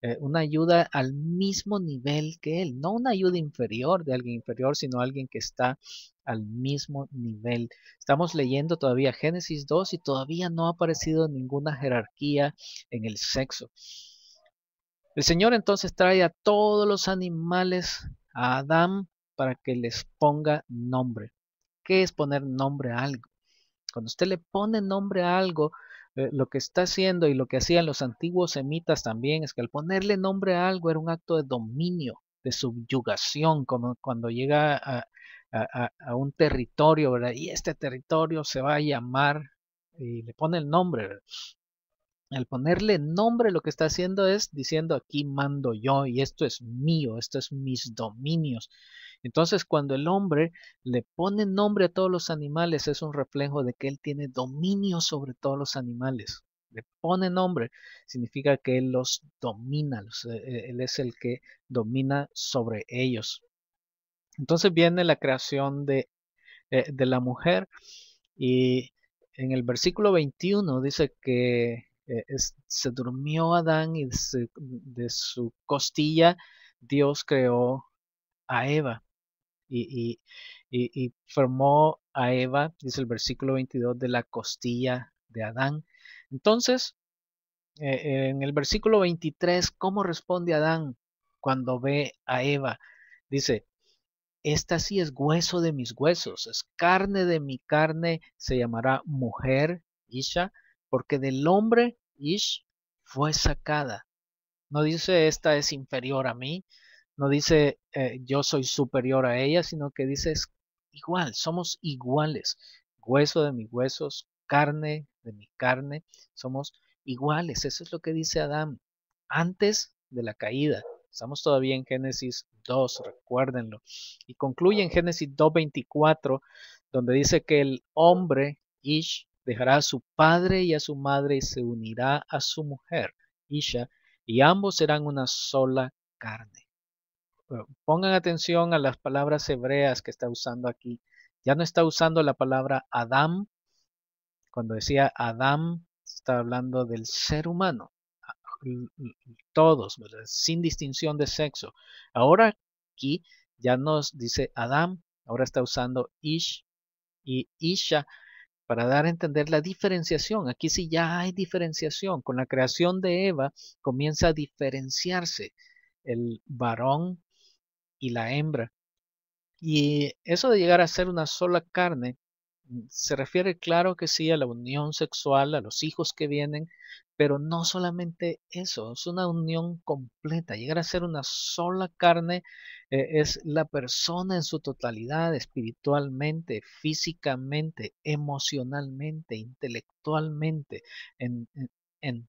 eh, una ayuda al mismo nivel que él, no una ayuda inferior de alguien inferior, sino alguien que está al mismo nivel. Estamos leyendo todavía Génesis 2 y todavía no ha aparecido ninguna jerarquía en el sexo. El Señor entonces trae a todos los animales a Adán para que les ponga nombre. ¿Qué es poner nombre a algo? Cuando usted le pone nombre a algo, eh, lo que está haciendo y lo que hacían los antiguos semitas también es que al ponerle nombre a algo era un acto de dominio, de subyugación, como cuando llega a, un territorio, ¿verdad? Y este territorio se va a llamar y le pone el nombre, al ponerle nombre lo que está haciendo es diciendo aquí mando yo y esto es mío, esto es mis dominios. Entonces cuando el hombre le pone nombre a todos los animales es un reflejo de que él tiene dominio sobre todos los animales. Le pone nombre, significa que él los domina, eh, eh, él es el que domina sobre ellos. Entonces viene la creación de, eh, de la mujer y en el versículo 21 dice que eh, se durmió Adán y de su costilla Dios creó a Eva y, formó a Eva, dice el versículo 22, de la costilla de Adán. Entonces, eh, en el versículo 23, ¿cómo responde Adán cuando ve a Eva? Dice, esta sí es hueso de mis huesos, es carne de mi carne, se llamará mujer, Isha, porque del hombre Ish fue sacada. No dice esta es inferior a mí, no dice eh, yo soy superior a ella, sino que dice es igual, somos iguales, hueso de mis huesos, carne de mi carne, somos iguales. Eso es lo que dice Adán antes de la caída. Estamos todavía en Génesis 2, recuérdenlo. Y concluye en Génesis 2.24, donde dice que el hombre, Ish, dejará a su padre y a su madre y se unirá a su mujer, Isha, y ambos serán una sola carne. Pongan atención a las palabras hebreas que está usando aquí. Ya no está usando la palabra Adam. Cuando decía Adam, está hablando del ser humano. Todos, sin distinción de sexo. Ahora aquí ya nos dice Adam, ahora está usando Ish y Isha para dar a entender la diferenciación. Aquí sí ya hay diferenciación. Con la creación de Eva comienza a diferenciarse el varón y la hembra. Y eso de llegar a ser una sola carne se refiere claro que sí a la unión sexual, a los hijos que vienen, pero no solamente eso, es una unión completa, llegar a ser una sola carne eh, es la persona en su totalidad, espiritualmente, físicamente, emocionalmente, intelectualmente, en, en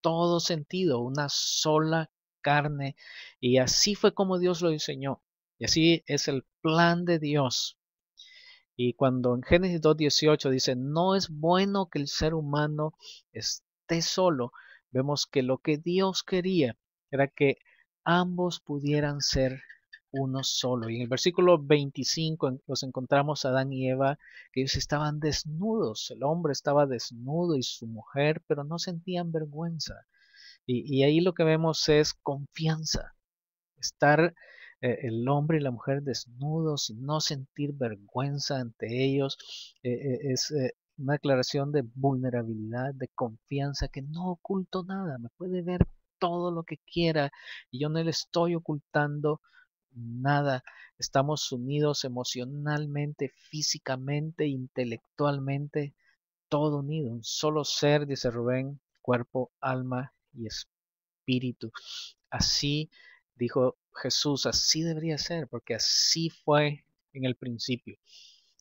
todo sentido, una sola carne. Y así fue como Dios lo diseñó. Y así es el plan de Dios y cuando en Génesis 2.18 dice, no es bueno que el ser humano esté solo, vemos que lo que Dios quería era que ambos pudieran ser uno solo. Y en el versículo 25 los encontramos a Adán y Eva, que ellos estaban desnudos, el hombre estaba desnudo y su mujer, pero no sentían vergüenza. Y, y ahí lo que vemos es confianza, estar eh, el hombre y la mujer desnudos, no sentir vergüenza ante ellos, eh, eh, es una declaración de vulnerabilidad, de confianza, que no oculto nada, me puede ver todo lo que quiera y yo no le estoy ocultando nada. Estamos unidos emocionalmente, físicamente, intelectualmente, todo unido, un solo ser, dice Rubén, cuerpo, alma y espíritu. Así dijo Jesús, así debería ser, porque así fue en el principio.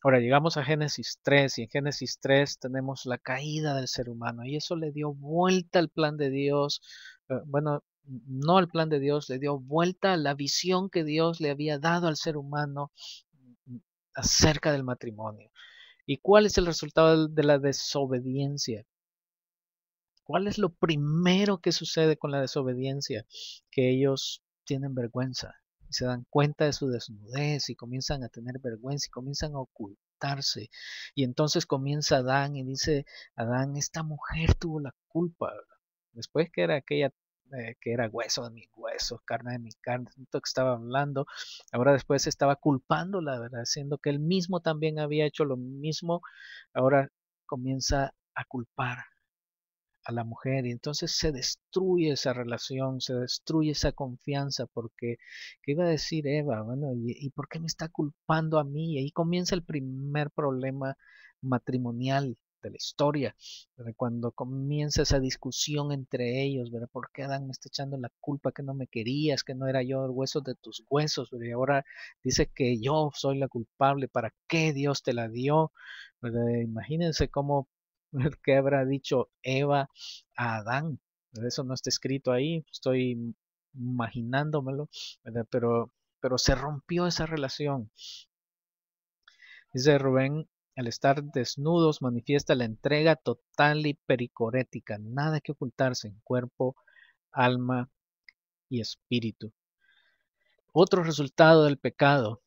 Ahora llegamos a Génesis 3 y en Génesis 3 tenemos la caída del ser humano y eso le dio vuelta al plan de Dios. Eh, bueno, no al plan de Dios, le dio vuelta a la visión que Dios le había dado al ser humano mm, acerca del matrimonio. ¿Y cuál es el resultado de la desobediencia? ¿Cuál es lo primero que sucede con la desobediencia? Que ellos tienen vergüenza y se dan cuenta de su desnudez y comienzan a tener vergüenza y comienzan a ocultarse. Y entonces comienza Adán y dice, Adán, esta mujer tuvo la culpa. Después que era aquella eh, que era hueso de mis huesos, carne de mi carne, que estaba hablando, ahora después estaba culpando, la verdad, siendo que él mismo también había hecho lo mismo, ahora comienza a culpar a la mujer y entonces se destruye esa relación, se destruye esa confianza porque, ¿qué iba a decir Eva? Bueno, ¿y, por qué me está culpando a mí? Y ahí comienza el primer problema matrimonial de la historia, cuando comienza esa discusión entre ellos, ¿verdad? ¿Por qué Adán me está echando la culpa que no me querías, que no era yo el hueso de tus huesos? Y ahora dice que yo soy la culpable, ¿para qué Dios te la dio? Imagínense cómo ¿Qué habrá dicho Eva a Adán? Eso no está escrito ahí, estoy imaginándomelo, Pero, pero se rompió esa relación. Dice Rubén, al estar desnudos manifiesta la entrega total y pericorética, nada que ocultarse en cuerpo, alma y espíritu. Otro resultado del pecado,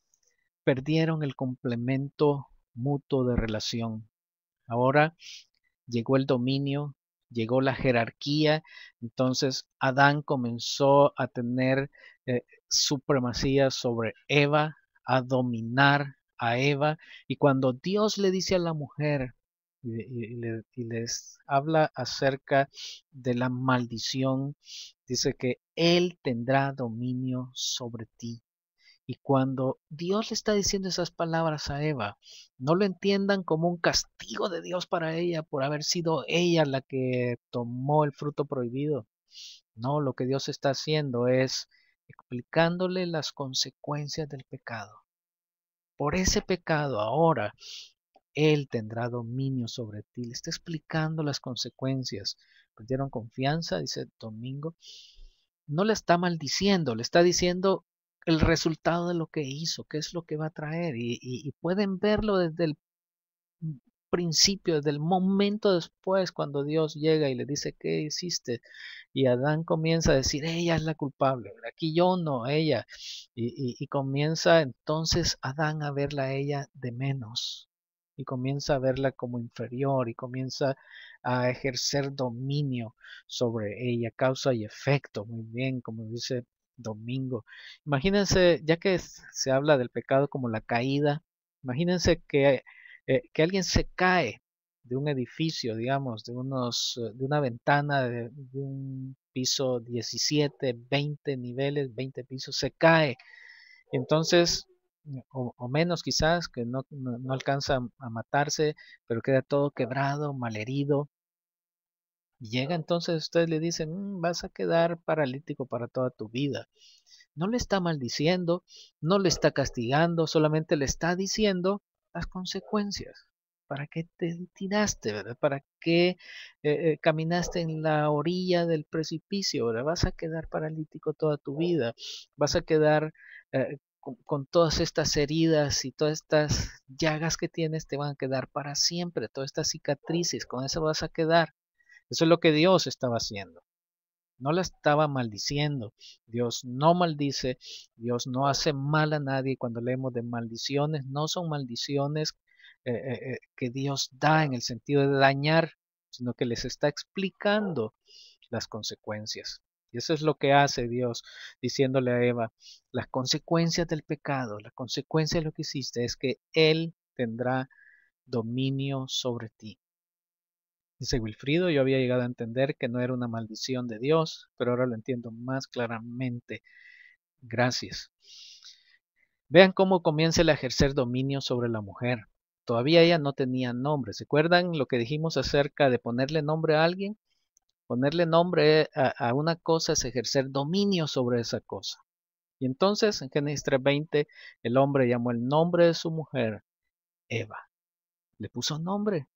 perdieron el complemento mutuo de relación. Ahora llegó el dominio, llegó la jerarquía, entonces Adán comenzó a tener eh, supremacía sobre Eva, a dominar a Eva, y cuando Dios le dice a la mujer, y, les habla acerca de la maldición. Dice que Él tendrá dominio sobre ti. Y cuando Dios le está diciendo esas palabras a Eva, no lo entiendan como un castigo de Dios para ella por haber sido ella la que tomó el fruto prohibido. No, lo que Dios está haciendo es explicándole las consecuencias del pecado. Por ese pecado ahora él tendrá dominio sobre ti. Le está explicando las consecuencias. Perdieron pues confianza, dice Domingo. No le está maldiciendo, le está diciendo el resultado de lo que hizo, qué es lo que va a traer. Y, pueden verlo desde el principio, desde el momento después, cuando Dios llega y le dice, ¿qué hiciste? Y Adán comienza a decir, ella es la culpable, aquí yo no, ella. Y, y comienza entonces Adán a verla a ella de menos. Y comienza a verla como inferior y comienza a ejercer dominio sobre ella, causa y efecto, muy bien, como dice domingo. Imagínense, ya que se habla del pecado como la caída, imagínense eh, que, alguien se cae de un edificio, digamos, de, unos, eh, de una ventana de, un piso 17, 20 niveles, 20 pisos, se cae. Entonces, o, menos quizás, que no, no, alcanza a matarse, pero queda todo quebrado, malherido. Llega entonces ustedes le dicen, mm, vas a quedar paralítico para toda tu vida. No le está maldiciendo, no le está castigando, solamente le está diciendo las consecuencias. ¿Para qué te tiraste? ¿Para qué eh, eh, caminaste en la orilla del precipicio? ahora Vas a quedar paralítico toda tu vida. Vas a quedar eh, con, todas estas heridas y todas estas llagas que tienes, te van a quedar para siempre. Todas estas cicatrices, con eso vas a quedar. Eso es lo que Dios estaba haciendo. No la estaba maldiciendo. Dios no maldice, Dios no hace mal a nadie. Cuando leemos de maldiciones, no son maldiciones eh, eh, eh, que Dios da en el sentido de dañar, sino que les está explicando las consecuencias. Y eso es lo que hace Dios diciéndole a Eva, las consecuencias del pecado, las consecuencias de lo que hiciste es que Él tendrá dominio sobre ti. Dice Wilfrido, yo había llegado a entender que no era una maldición de Dios, pero ahora lo entiendo más claramente. Gracias. Vean cómo comienza el ejercer dominio sobre la mujer. Todavía ella no tenía nombre. ¿Se acuerdan lo que dijimos acerca de ponerle nombre a alguien? Ponerle nombre a, una cosa es ejercer dominio sobre esa cosa. Y entonces en Génesis 3.20 el hombre llamó el nombre de su mujer Eva. Le puso nombre,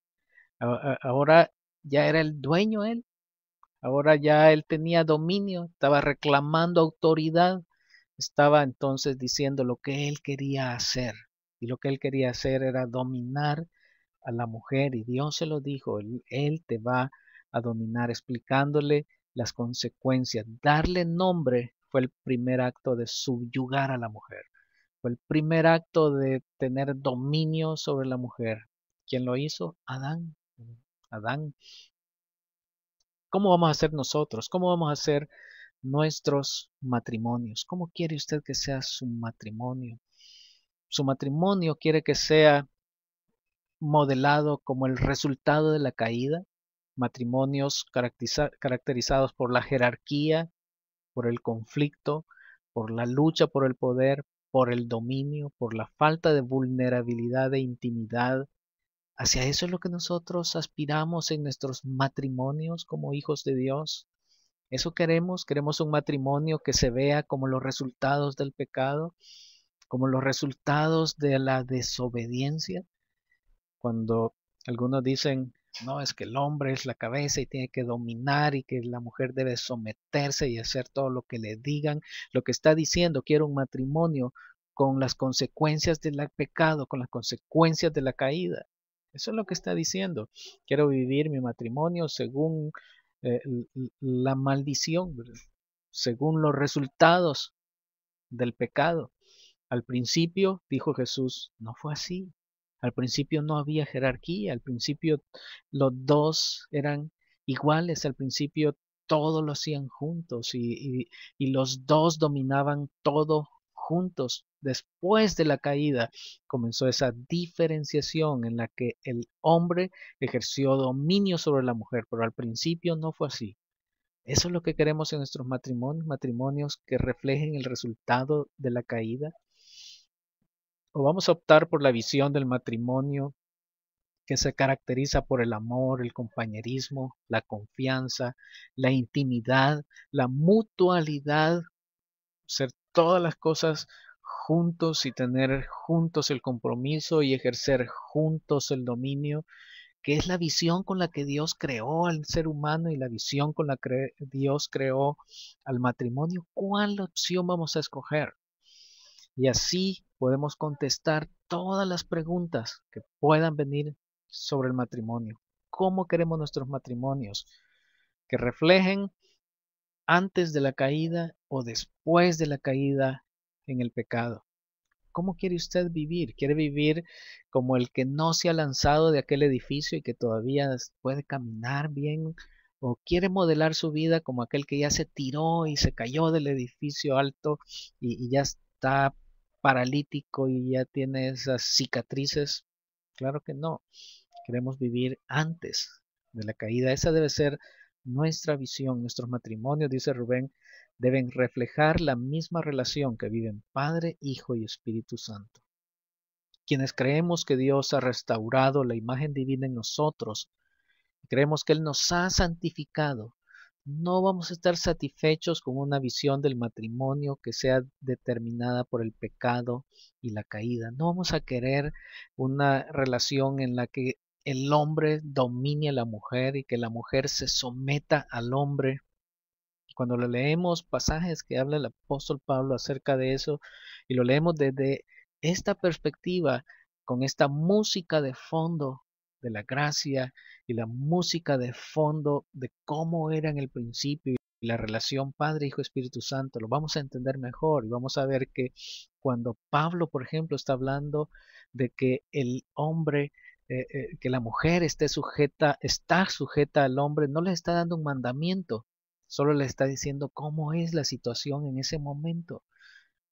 Ahora ya era el dueño él, ahora ya él tenía dominio, estaba reclamando autoridad, estaba entonces diciendo lo que él quería hacer. Y lo que él quería hacer era dominar a la mujer y Dios se lo dijo, él, te va a dominar, explicándole las consecuencias. Darle nombre fue el primer acto de subyugar a la mujer, fue el primer acto de tener dominio sobre la mujer. ¿Quién lo hizo? Adán. Adán. ¿Cómo vamos a ser nosotros? ¿Cómo vamos a ser nuestros matrimonios? ¿Cómo quiere usted que sea su matrimonio? Su matrimonio quiere que sea modelado como el resultado de la caída, matrimonios caracterizados por la jerarquía, por el conflicto, por la lucha por el poder, por el dominio, por la falta de vulnerabilidad e intimidad, Hacia eso es lo que nosotros aspiramos en nuestros matrimonios como hijos de Dios. Eso queremos, queremos un matrimonio que se vea como los resultados del pecado, como los resultados de la desobediencia. Cuando algunos dicen, no, es que el hombre es la cabeza y tiene que dominar y que la mujer debe someterse y hacer todo lo que le digan, lo que está diciendo, quiero un matrimonio con las consecuencias del pecado, con las consecuencias de la caída. Eso es lo que está diciendo. Quiero vivir mi matrimonio según eh, la maldición, según los resultados del pecado. Al principio, dijo Jesús, no fue así. Al principio no había jerarquía, al principio los dos eran iguales, al principio todos lo hacían juntos y los dos dominaban todo juntos después de la caída comenzó esa diferenciación en la que el hombre ejerció dominio sobre la mujer, pero al principio no fue así. Eso es lo que queremos en nuestros matrimonios, matrimonios que reflejen el resultado de la caída. O vamos a optar por la visión del matrimonio que se caracteriza por el amor, el compañerismo, la confianza, la intimidad, la mutualidad, ser todas las cosas juntos y tener juntos el compromiso y ejercer juntos el dominio, que es la visión con la que Dios creó al ser humano y la visión con la que Dios creó al matrimonio, ¿cuál opción vamos a escoger? Y así podemos contestar todas las preguntas que puedan venir sobre el matrimonio. ¿Cómo queremos nuestros matrimonios? Que reflejen antes de la caída o después de la caída en el pecado. ¿Cómo quiere usted vivir? ¿Quiere vivir como el que no se ha lanzado de aquel edificio y que todavía puede caminar bien? ¿O quiere modelar su vida como aquel que ya se tiró y se cayó del edificio alto y, ya está paralítico y ya tiene esas cicatrices? Claro que no. Queremos vivir antes de la caída. Esa debe ser nuestra visión, nuestros matrimonios, dice Rubén, deben reflejar la misma relación que viven Padre, Hijo y Espíritu Santo. Quienes creemos que Dios ha restaurado la imagen divina en nosotros, creemos que Él nos ha santificado, no vamos a estar satisfechos con una visión del matrimonio que sea determinada por el pecado y la caída. No vamos a querer una relación en la que el hombre domine a la mujer y que la mujer se someta al hombre. Cuando leemos pasajes que habla el apóstol Pablo acerca de eso y lo leemos desde esta perspectiva, con esta música de fondo de la gracia y la música de fondo de cómo era en el principio y la relación Padre, Hijo, Espíritu Santo, lo vamos a entender mejor y vamos a ver que cuando Pablo, por ejemplo, está hablando de que el hombre, eh, eh, que la mujer esté sujeta, está sujeta al hombre, no le está dando un mandamiento, Solo le está diciendo cómo es la situación en ese momento.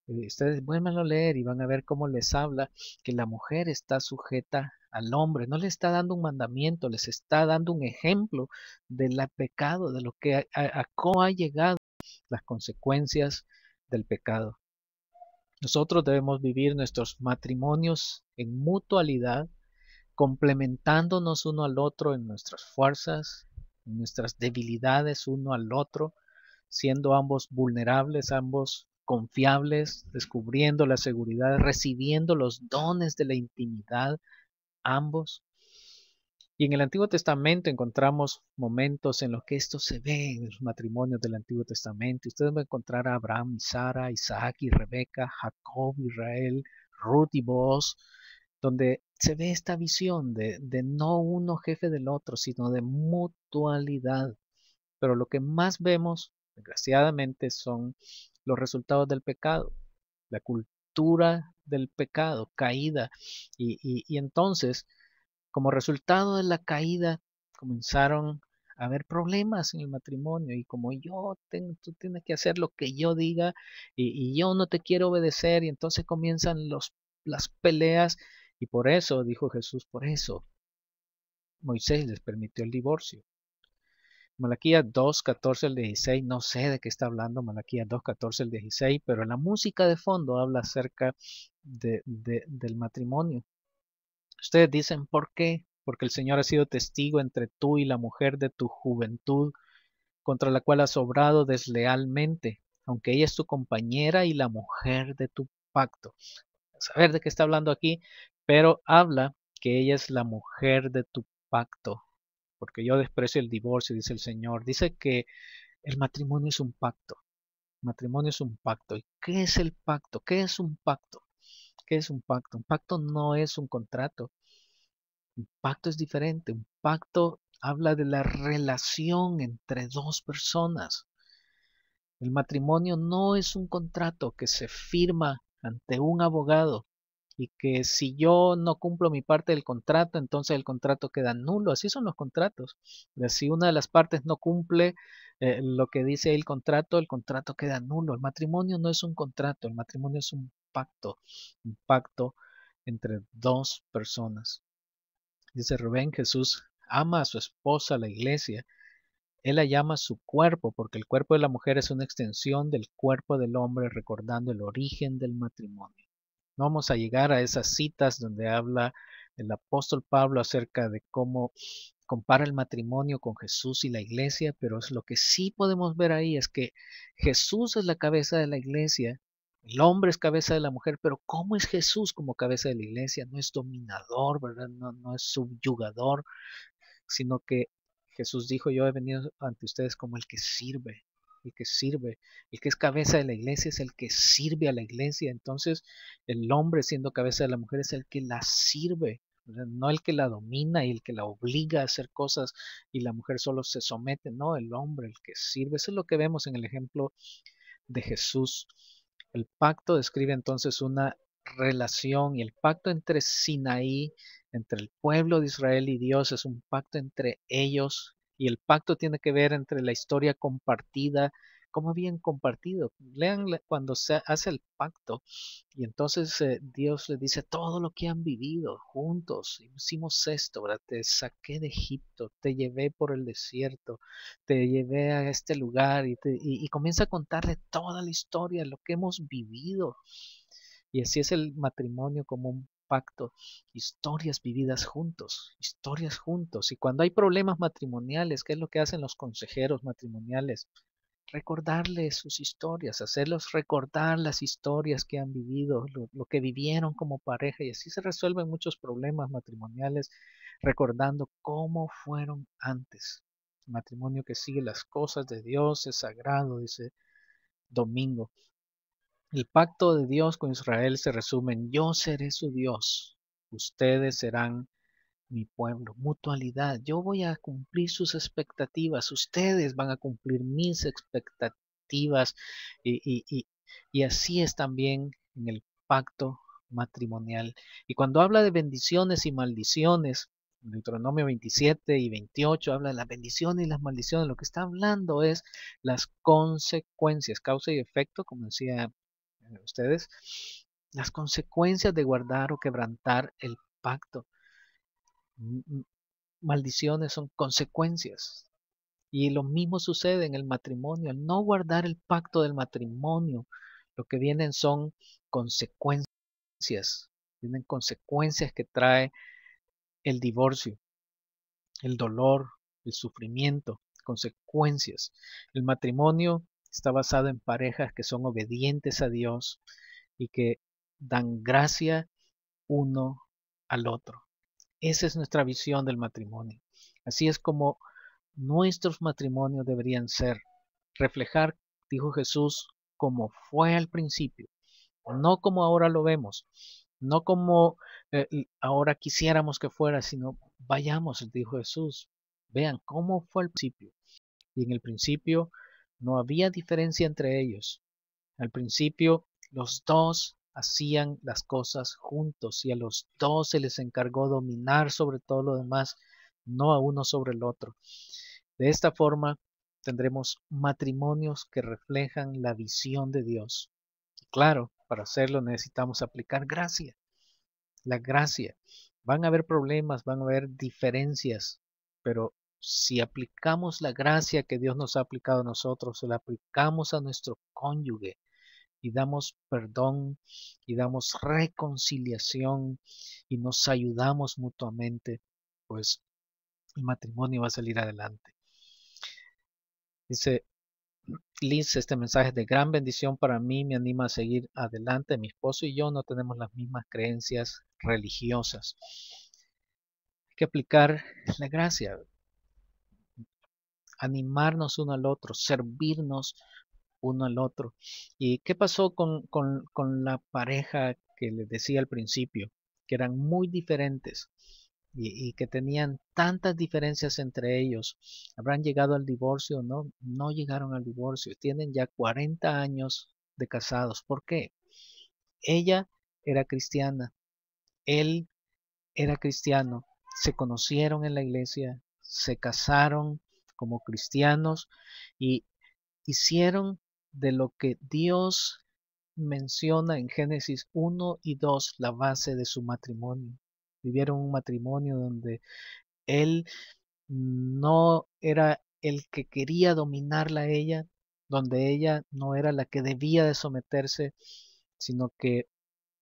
Eh, ustedes vuelven a leer y van a ver cómo les habla que la mujer está sujeta al hombre. No le está dando un mandamiento, les está dando un ejemplo del pecado, de lo que cómo ha llegado las consecuencias del pecado. Nosotros debemos vivir nuestros matrimonios en mutualidad, complementándonos uno al otro en nuestras fuerzas, nuestras debilidades uno al otro, siendo ambos vulnerables, ambos confiables, descubriendo la seguridad, recibiendo los dones de la intimidad, ambos. Y en el Antiguo Testamento encontramos momentos en los que esto se ve en los matrimonios del Antiguo Testamento. Ustedes van a encontrar a Abraham y Sara, Isaac y Rebeca, Jacob, Israel, Ruth y Boaz, donde se ve esta visión de, no uno jefe del otro, sino de mutualidad. Pero lo que más vemos, desgraciadamente, son los resultados del pecado, la cultura del pecado, caída. Y, entonces, como resultado de la caída, comenzaron a haber problemas en el matrimonio y como yo, tengo, tú tienes que hacer lo que yo diga y, yo no te quiero obedecer y entonces comienzan los, las peleas y por eso, dijo Jesús, por eso Moisés les permitió el divorcio. Malaquías 2, 14 al 16, no sé de qué está hablando Malaquías 2, 14 al 16, pero en la música de fondo habla acerca de, del matrimonio. Ustedes dicen, ¿por qué? Porque el Señor ha sido testigo entre tú y la mujer de tu juventud, contra la cual has obrado deslealmente, aunque ella es tu compañera y la mujer de tu pacto. A saber de qué está hablando aquí, pero habla que ella es la mujer de tu pacto, porque yo desprecio el divorcio, dice el Señor. Dice que el matrimonio es un pacto. matrimonio es un pacto. ¿Y qué es el pacto? ¿Qué es un pacto? ¿Qué es un pacto? Un pacto no es un contrato. Un pacto es diferente. Un pacto habla de la relación entre dos personas. El matrimonio no es un contrato que se firma ante un abogado y que si yo no cumplo mi parte del contrato, entonces el contrato queda nulo. Así son los contratos. Si una de las partes no cumple eh, lo que dice el contrato, el contrato queda nulo. El matrimonio no es un contrato, el matrimonio es un pacto, un pacto entre dos personas. Dice Rubén, Jesús ama a su esposa, la iglesia. Él la llama su cuerpo, porque el cuerpo de la mujer es una extensión del cuerpo del hombre, recordando el origen del matrimonio. No vamos a llegar a esas citas donde habla el apóstol Pablo acerca de cómo compara el matrimonio con Jesús y la iglesia, pero es lo que sí podemos ver ahí es que Jesús es la cabeza de la iglesia, el hombre es cabeza de la mujer, pero ¿cómo es Jesús como cabeza de la iglesia? No es dominador, ¿verdad? no es subyugador, sino que Jesús dijo, yo he venido ante ustedes como el que sirve, el que sirve, el que es cabeza de la iglesia es el que sirve a la iglesia. Entonces, el hombre siendo cabeza de la mujer es el que la sirve, no el que la domina y el que la obliga a hacer cosas y la mujer solo se somete, no, el hombre, el que sirve. Eso es lo que vemos en el ejemplo de Jesús. El pacto describe entonces una relación y el pacto entre Sinaí, entre el pueblo de Israel y Dios, es un pacto entre ellos y el pacto tiene que ver entre la historia compartida, como habían compartido. Lean cuando se hace el pacto y entonces eh, Dios le dice todo lo que han vivido juntos. Hicimos esto, Te saqué de Egipto, te llevé por el desierto, te llevé a este lugar y, comienza a contarle toda la historia, lo que hemos vivido. Y así es el matrimonio común pacto, historias vividas juntos, historias juntos. Y cuando hay problemas matrimoniales, ¿qué es lo que hacen los consejeros matrimoniales? Recordarles sus historias, hacerlos recordar las historias que han vivido, lo, que vivieron como pareja. Y así se resuelven muchos problemas matrimoniales, recordando cómo fueron antes. matrimonio que sigue las cosas de Dios es sagrado, dice Domingo. El pacto de Dios con Israel se resume en yo seré su Dios, ustedes serán mi pueblo, mutualidad. Yo voy a cumplir sus expectativas, ustedes van a cumplir mis expectativas y, así es también en el pacto matrimonial. Y cuando habla de bendiciones y maldiciones, en Deuteronomio 27 y 28 habla de las bendiciones y las maldiciones. Lo que está hablando es las consecuencias, causa y efecto, como decía ustedes las consecuencias de guardar o quebrantar el pacto. Maldiciones son consecuencias. Y lo mismo sucede en el matrimonio. Al no guardar el pacto del matrimonio, lo que vienen son consecuencias. Vienen consecuencias que trae el divorcio, el dolor, el sufrimiento, consecuencias. El matrimonio Está basado en parejas que son obedientes a Dios y que dan gracia uno al otro. Esa es nuestra visión del matrimonio. Así es como nuestros matrimonios deberían ser. Reflejar, dijo Jesús, como fue al principio, no como ahora lo vemos, no como eh, ahora quisiéramos que fuera, sino vayamos, dijo Jesús, vean cómo fue al principio. Y en el principio no había diferencia entre ellos. Al principio, los dos hacían las cosas juntos y a los dos se les encargó dominar sobre todo lo demás, no a uno sobre el otro. De esta forma, tendremos matrimonios que reflejan la visión de Dios. claro, para hacerlo necesitamos aplicar gracia. La gracia. Van a haber problemas, van a haber diferencias, pero si aplicamos la gracia que Dios nos ha aplicado a nosotros, la aplicamos a nuestro cónyuge y damos perdón y damos reconciliación y nos ayudamos mutuamente, pues el matrimonio va a salir adelante. Dice Liz, este mensaje es de gran bendición para mí, me anima a seguir adelante. Mi esposo y yo no tenemos las mismas creencias religiosas. Hay que aplicar la gracia animarnos uno al otro, servirnos uno al otro. ¿Y qué pasó con, con, con la pareja que les decía al principio? Que eran muy diferentes y, y, que tenían tantas diferencias entre ellos. ¿Habrán llegado al divorcio? No, no llegaron al divorcio. Tienen ya 40 años de casados. ¿Por qué? Ella era cristiana, él era cristiano, se conocieron en la iglesia, se casaron como cristianos y hicieron de lo que Dios menciona en Génesis 1 y 2 la base de su matrimonio. Vivieron un matrimonio donde él no era el que quería dominarla a ella, donde ella no era la que debía de someterse, sino que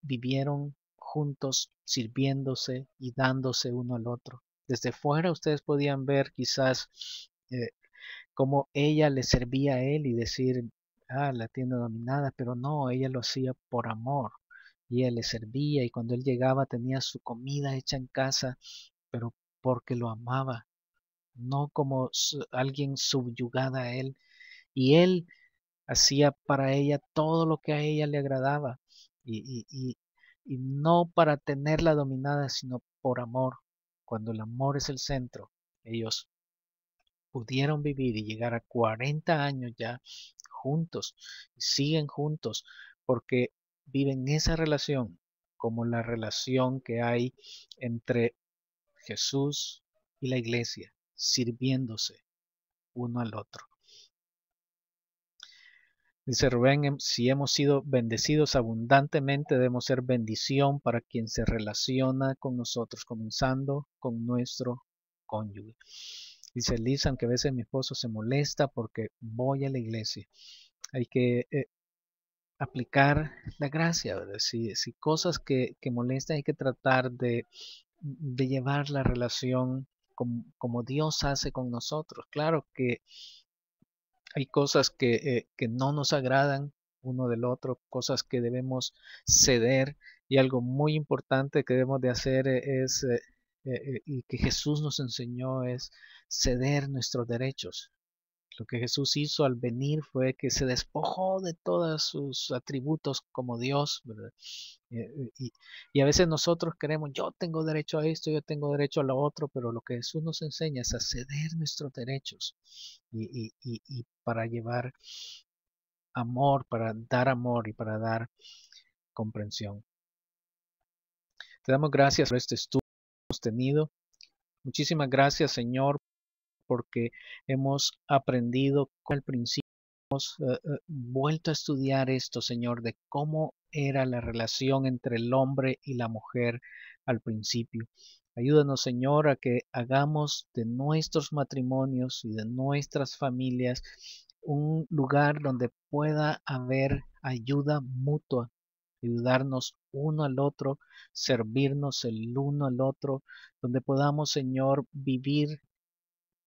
vivieron juntos sirviéndose y dándose uno al otro. Desde fuera ustedes podían ver quizás eh, como ella le servía a él y decir, ah, la tiene dominada, pero no, ella lo hacía por amor. Y él le servía y cuando él llegaba tenía su comida hecha en casa, pero porque lo amaba, no como alguien subyugada a él. Y él hacía para ella todo lo que a ella le agradaba y, y no para tenerla dominada, sino por amor. Cuando el amor es el centro, ellos pudieron vivir y llegar a 40 años ya juntos, siguen juntos, porque viven esa relación como la relación que hay entre Jesús y la iglesia, sirviéndose uno al otro. Dice Rubén, em, si hemos sido bendecidos abundantemente, debemos ser bendición para quien se relaciona con nosotros, comenzando con nuestro cónyuge. Dice Lizan que a veces mi esposo se molesta porque voy a la iglesia. Hay que eh, aplicar la gracia, ¿verdad? Si, si cosas que, molestan hay que tratar de, llevar la relación como, Dios hace con nosotros. Claro que hay cosas que, eh, que no nos agradan uno del otro, cosas que debemos ceder y algo muy importante que debemos de hacer eh, es eh, y que Jesús nos enseñó es ceder nuestros derechos. Lo que Jesús hizo al venir fue que se despojó de todos sus atributos como Dios, eh, eh, Y, a veces nosotros queremos, yo tengo derecho a esto, yo tengo derecho a lo otro, pero lo que Jesús nos enseña es a ceder nuestros derechos y, y para llevar amor, para dar amor y para dar comprensión. Te damos gracias por este estudio tenido. Muchísimas gracias, Señor, porque hemos aprendido al principio, hemos eh, eh, vuelto a estudiar esto, Señor, de cómo era la relación entre el hombre y la mujer al principio. Ayúdanos, Señor, a que hagamos de nuestros matrimonios y de nuestras familias un lugar donde pueda haber ayuda mutua, ayudarnos uno al otro, servirnos el uno al otro, donde podamos, Señor, vivir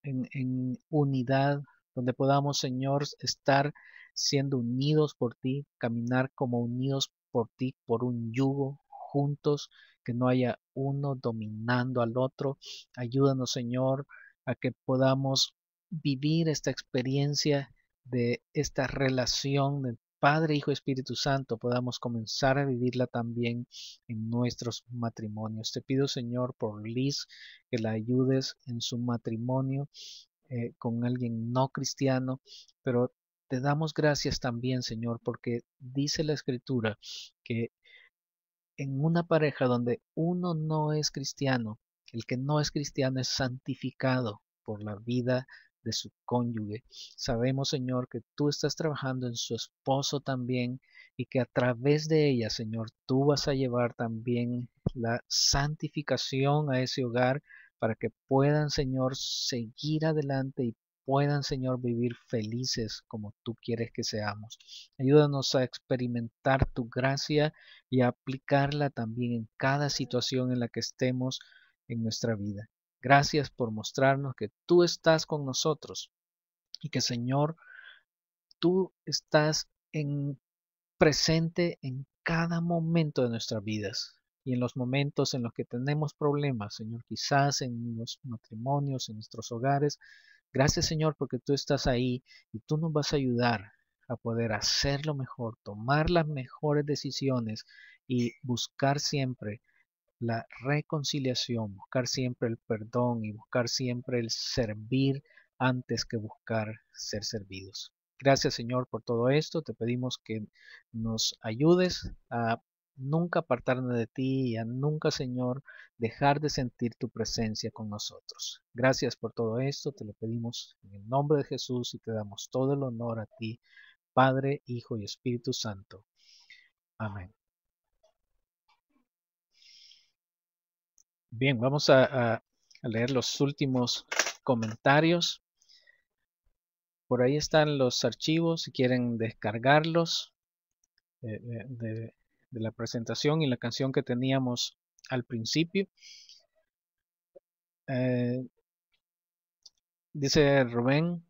en, unidad, donde podamos, Señor, estar siendo unidos por ti, caminar como unidos por ti, por un yugo, juntos, que no haya uno dominando al otro. Ayúdanos, Señor, a que podamos vivir esta experiencia de esta relación de Padre, Hijo, Espíritu Santo, podamos comenzar a vivirla también en nuestros matrimonios. Te pido, Señor, por Liz, que la ayudes en su matrimonio eh, con alguien no cristiano, pero te damos gracias también, Señor, porque dice la Escritura que en una pareja donde uno no es cristiano, el que no es cristiano es santificado por la vida de su cónyuge. Sabemos, Señor, que tú estás trabajando en su esposo también y que a través de ella, Señor, tú vas a llevar también la santificación a ese hogar para que puedan, Señor, seguir adelante y puedan, Señor, vivir felices como tú quieres que seamos. Ayúdanos a experimentar tu gracia y a aplicarla también en cada situación en la que estemos en nuestra vida. Gracias por mostrarnos que tú estás con nosotros y que Señor, tú estás en, presente en cada momento de nuestras vidas y en los momentos en los que tenemos problemas, Señor, quizás en los matrimonios, en nuestros hogares. Gracias, Señor, porque tú estás ahí y tú nos vas a ayudar a poder hacerlo mejor, tomar las mejores decisiones y buscar siempre la reconciliación, buscar siempre el perdón y buscar siempre el servir antes que buscar ser servidos. Gracias Señor por todo esto. Te pedimos que nos ayudes a nunca apartarnos de ti y a nunca Señor dejar de sentir tu presencia con nosotros. Gracias por todo esto. Te lo pedimos en el nombre de Jesús y te damos todo el honor a ti, Padre, Hijo y Espíritu Santo. Amén. Bien, vamos a, leer los últimos comentarios. Por ahí están los archivos, si quieren descargarlos eh, eh, de, la presentación y la canción que teníamos al principio. Eh, dice Rubén,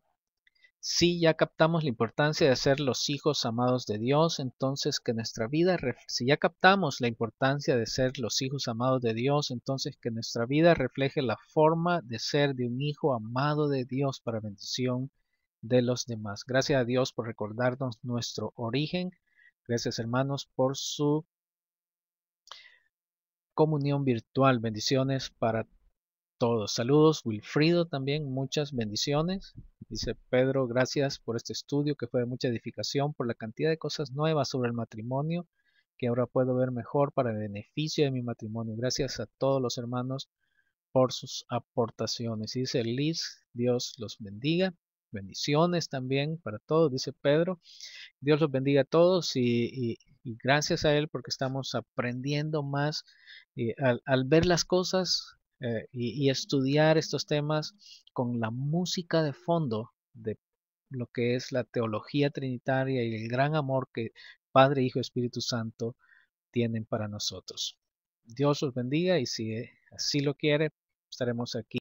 si ya captamos la importancia de ser los hijos amados de Dios, entonces que nuestra vida, si ya captamos la importancia de ser los hijos amados de Dios, entonces que nuestra vida refleje la forma de ser de un hijo amado de Dios para bendición de los demás. Gracias a Dios por recordarnos nuestro origen. Gracias hermanos por su comunión virtual. Bendiciones para todos todos. Saludos, Wilfrido también, muchas bendiciones. Dice Pedro, gracias por este estudio que fue de mucha edificación, por la cantidad de cosas nuevas sobre el matrimonio que ahora puedo ver mejor para el beneficio de mi matrimonio. Gracias a todos los hermanos por sus aportaciones. dice Liz, Dios los bendiga. Bendiciones también para todos, dice Pedro. Dios los bendiga a todos y, gracias a Él porque estamos aprendiendo más eh, al, al ver las cosas eh, y, estudiar estos temas con la música de fondo de lo que es la teología trinitaria y el gran amor que Padre, Hijo, Espíritu Santo tienen para nosotros. Dios los bendiga y si eh, así lo quiere, estaremos aquí.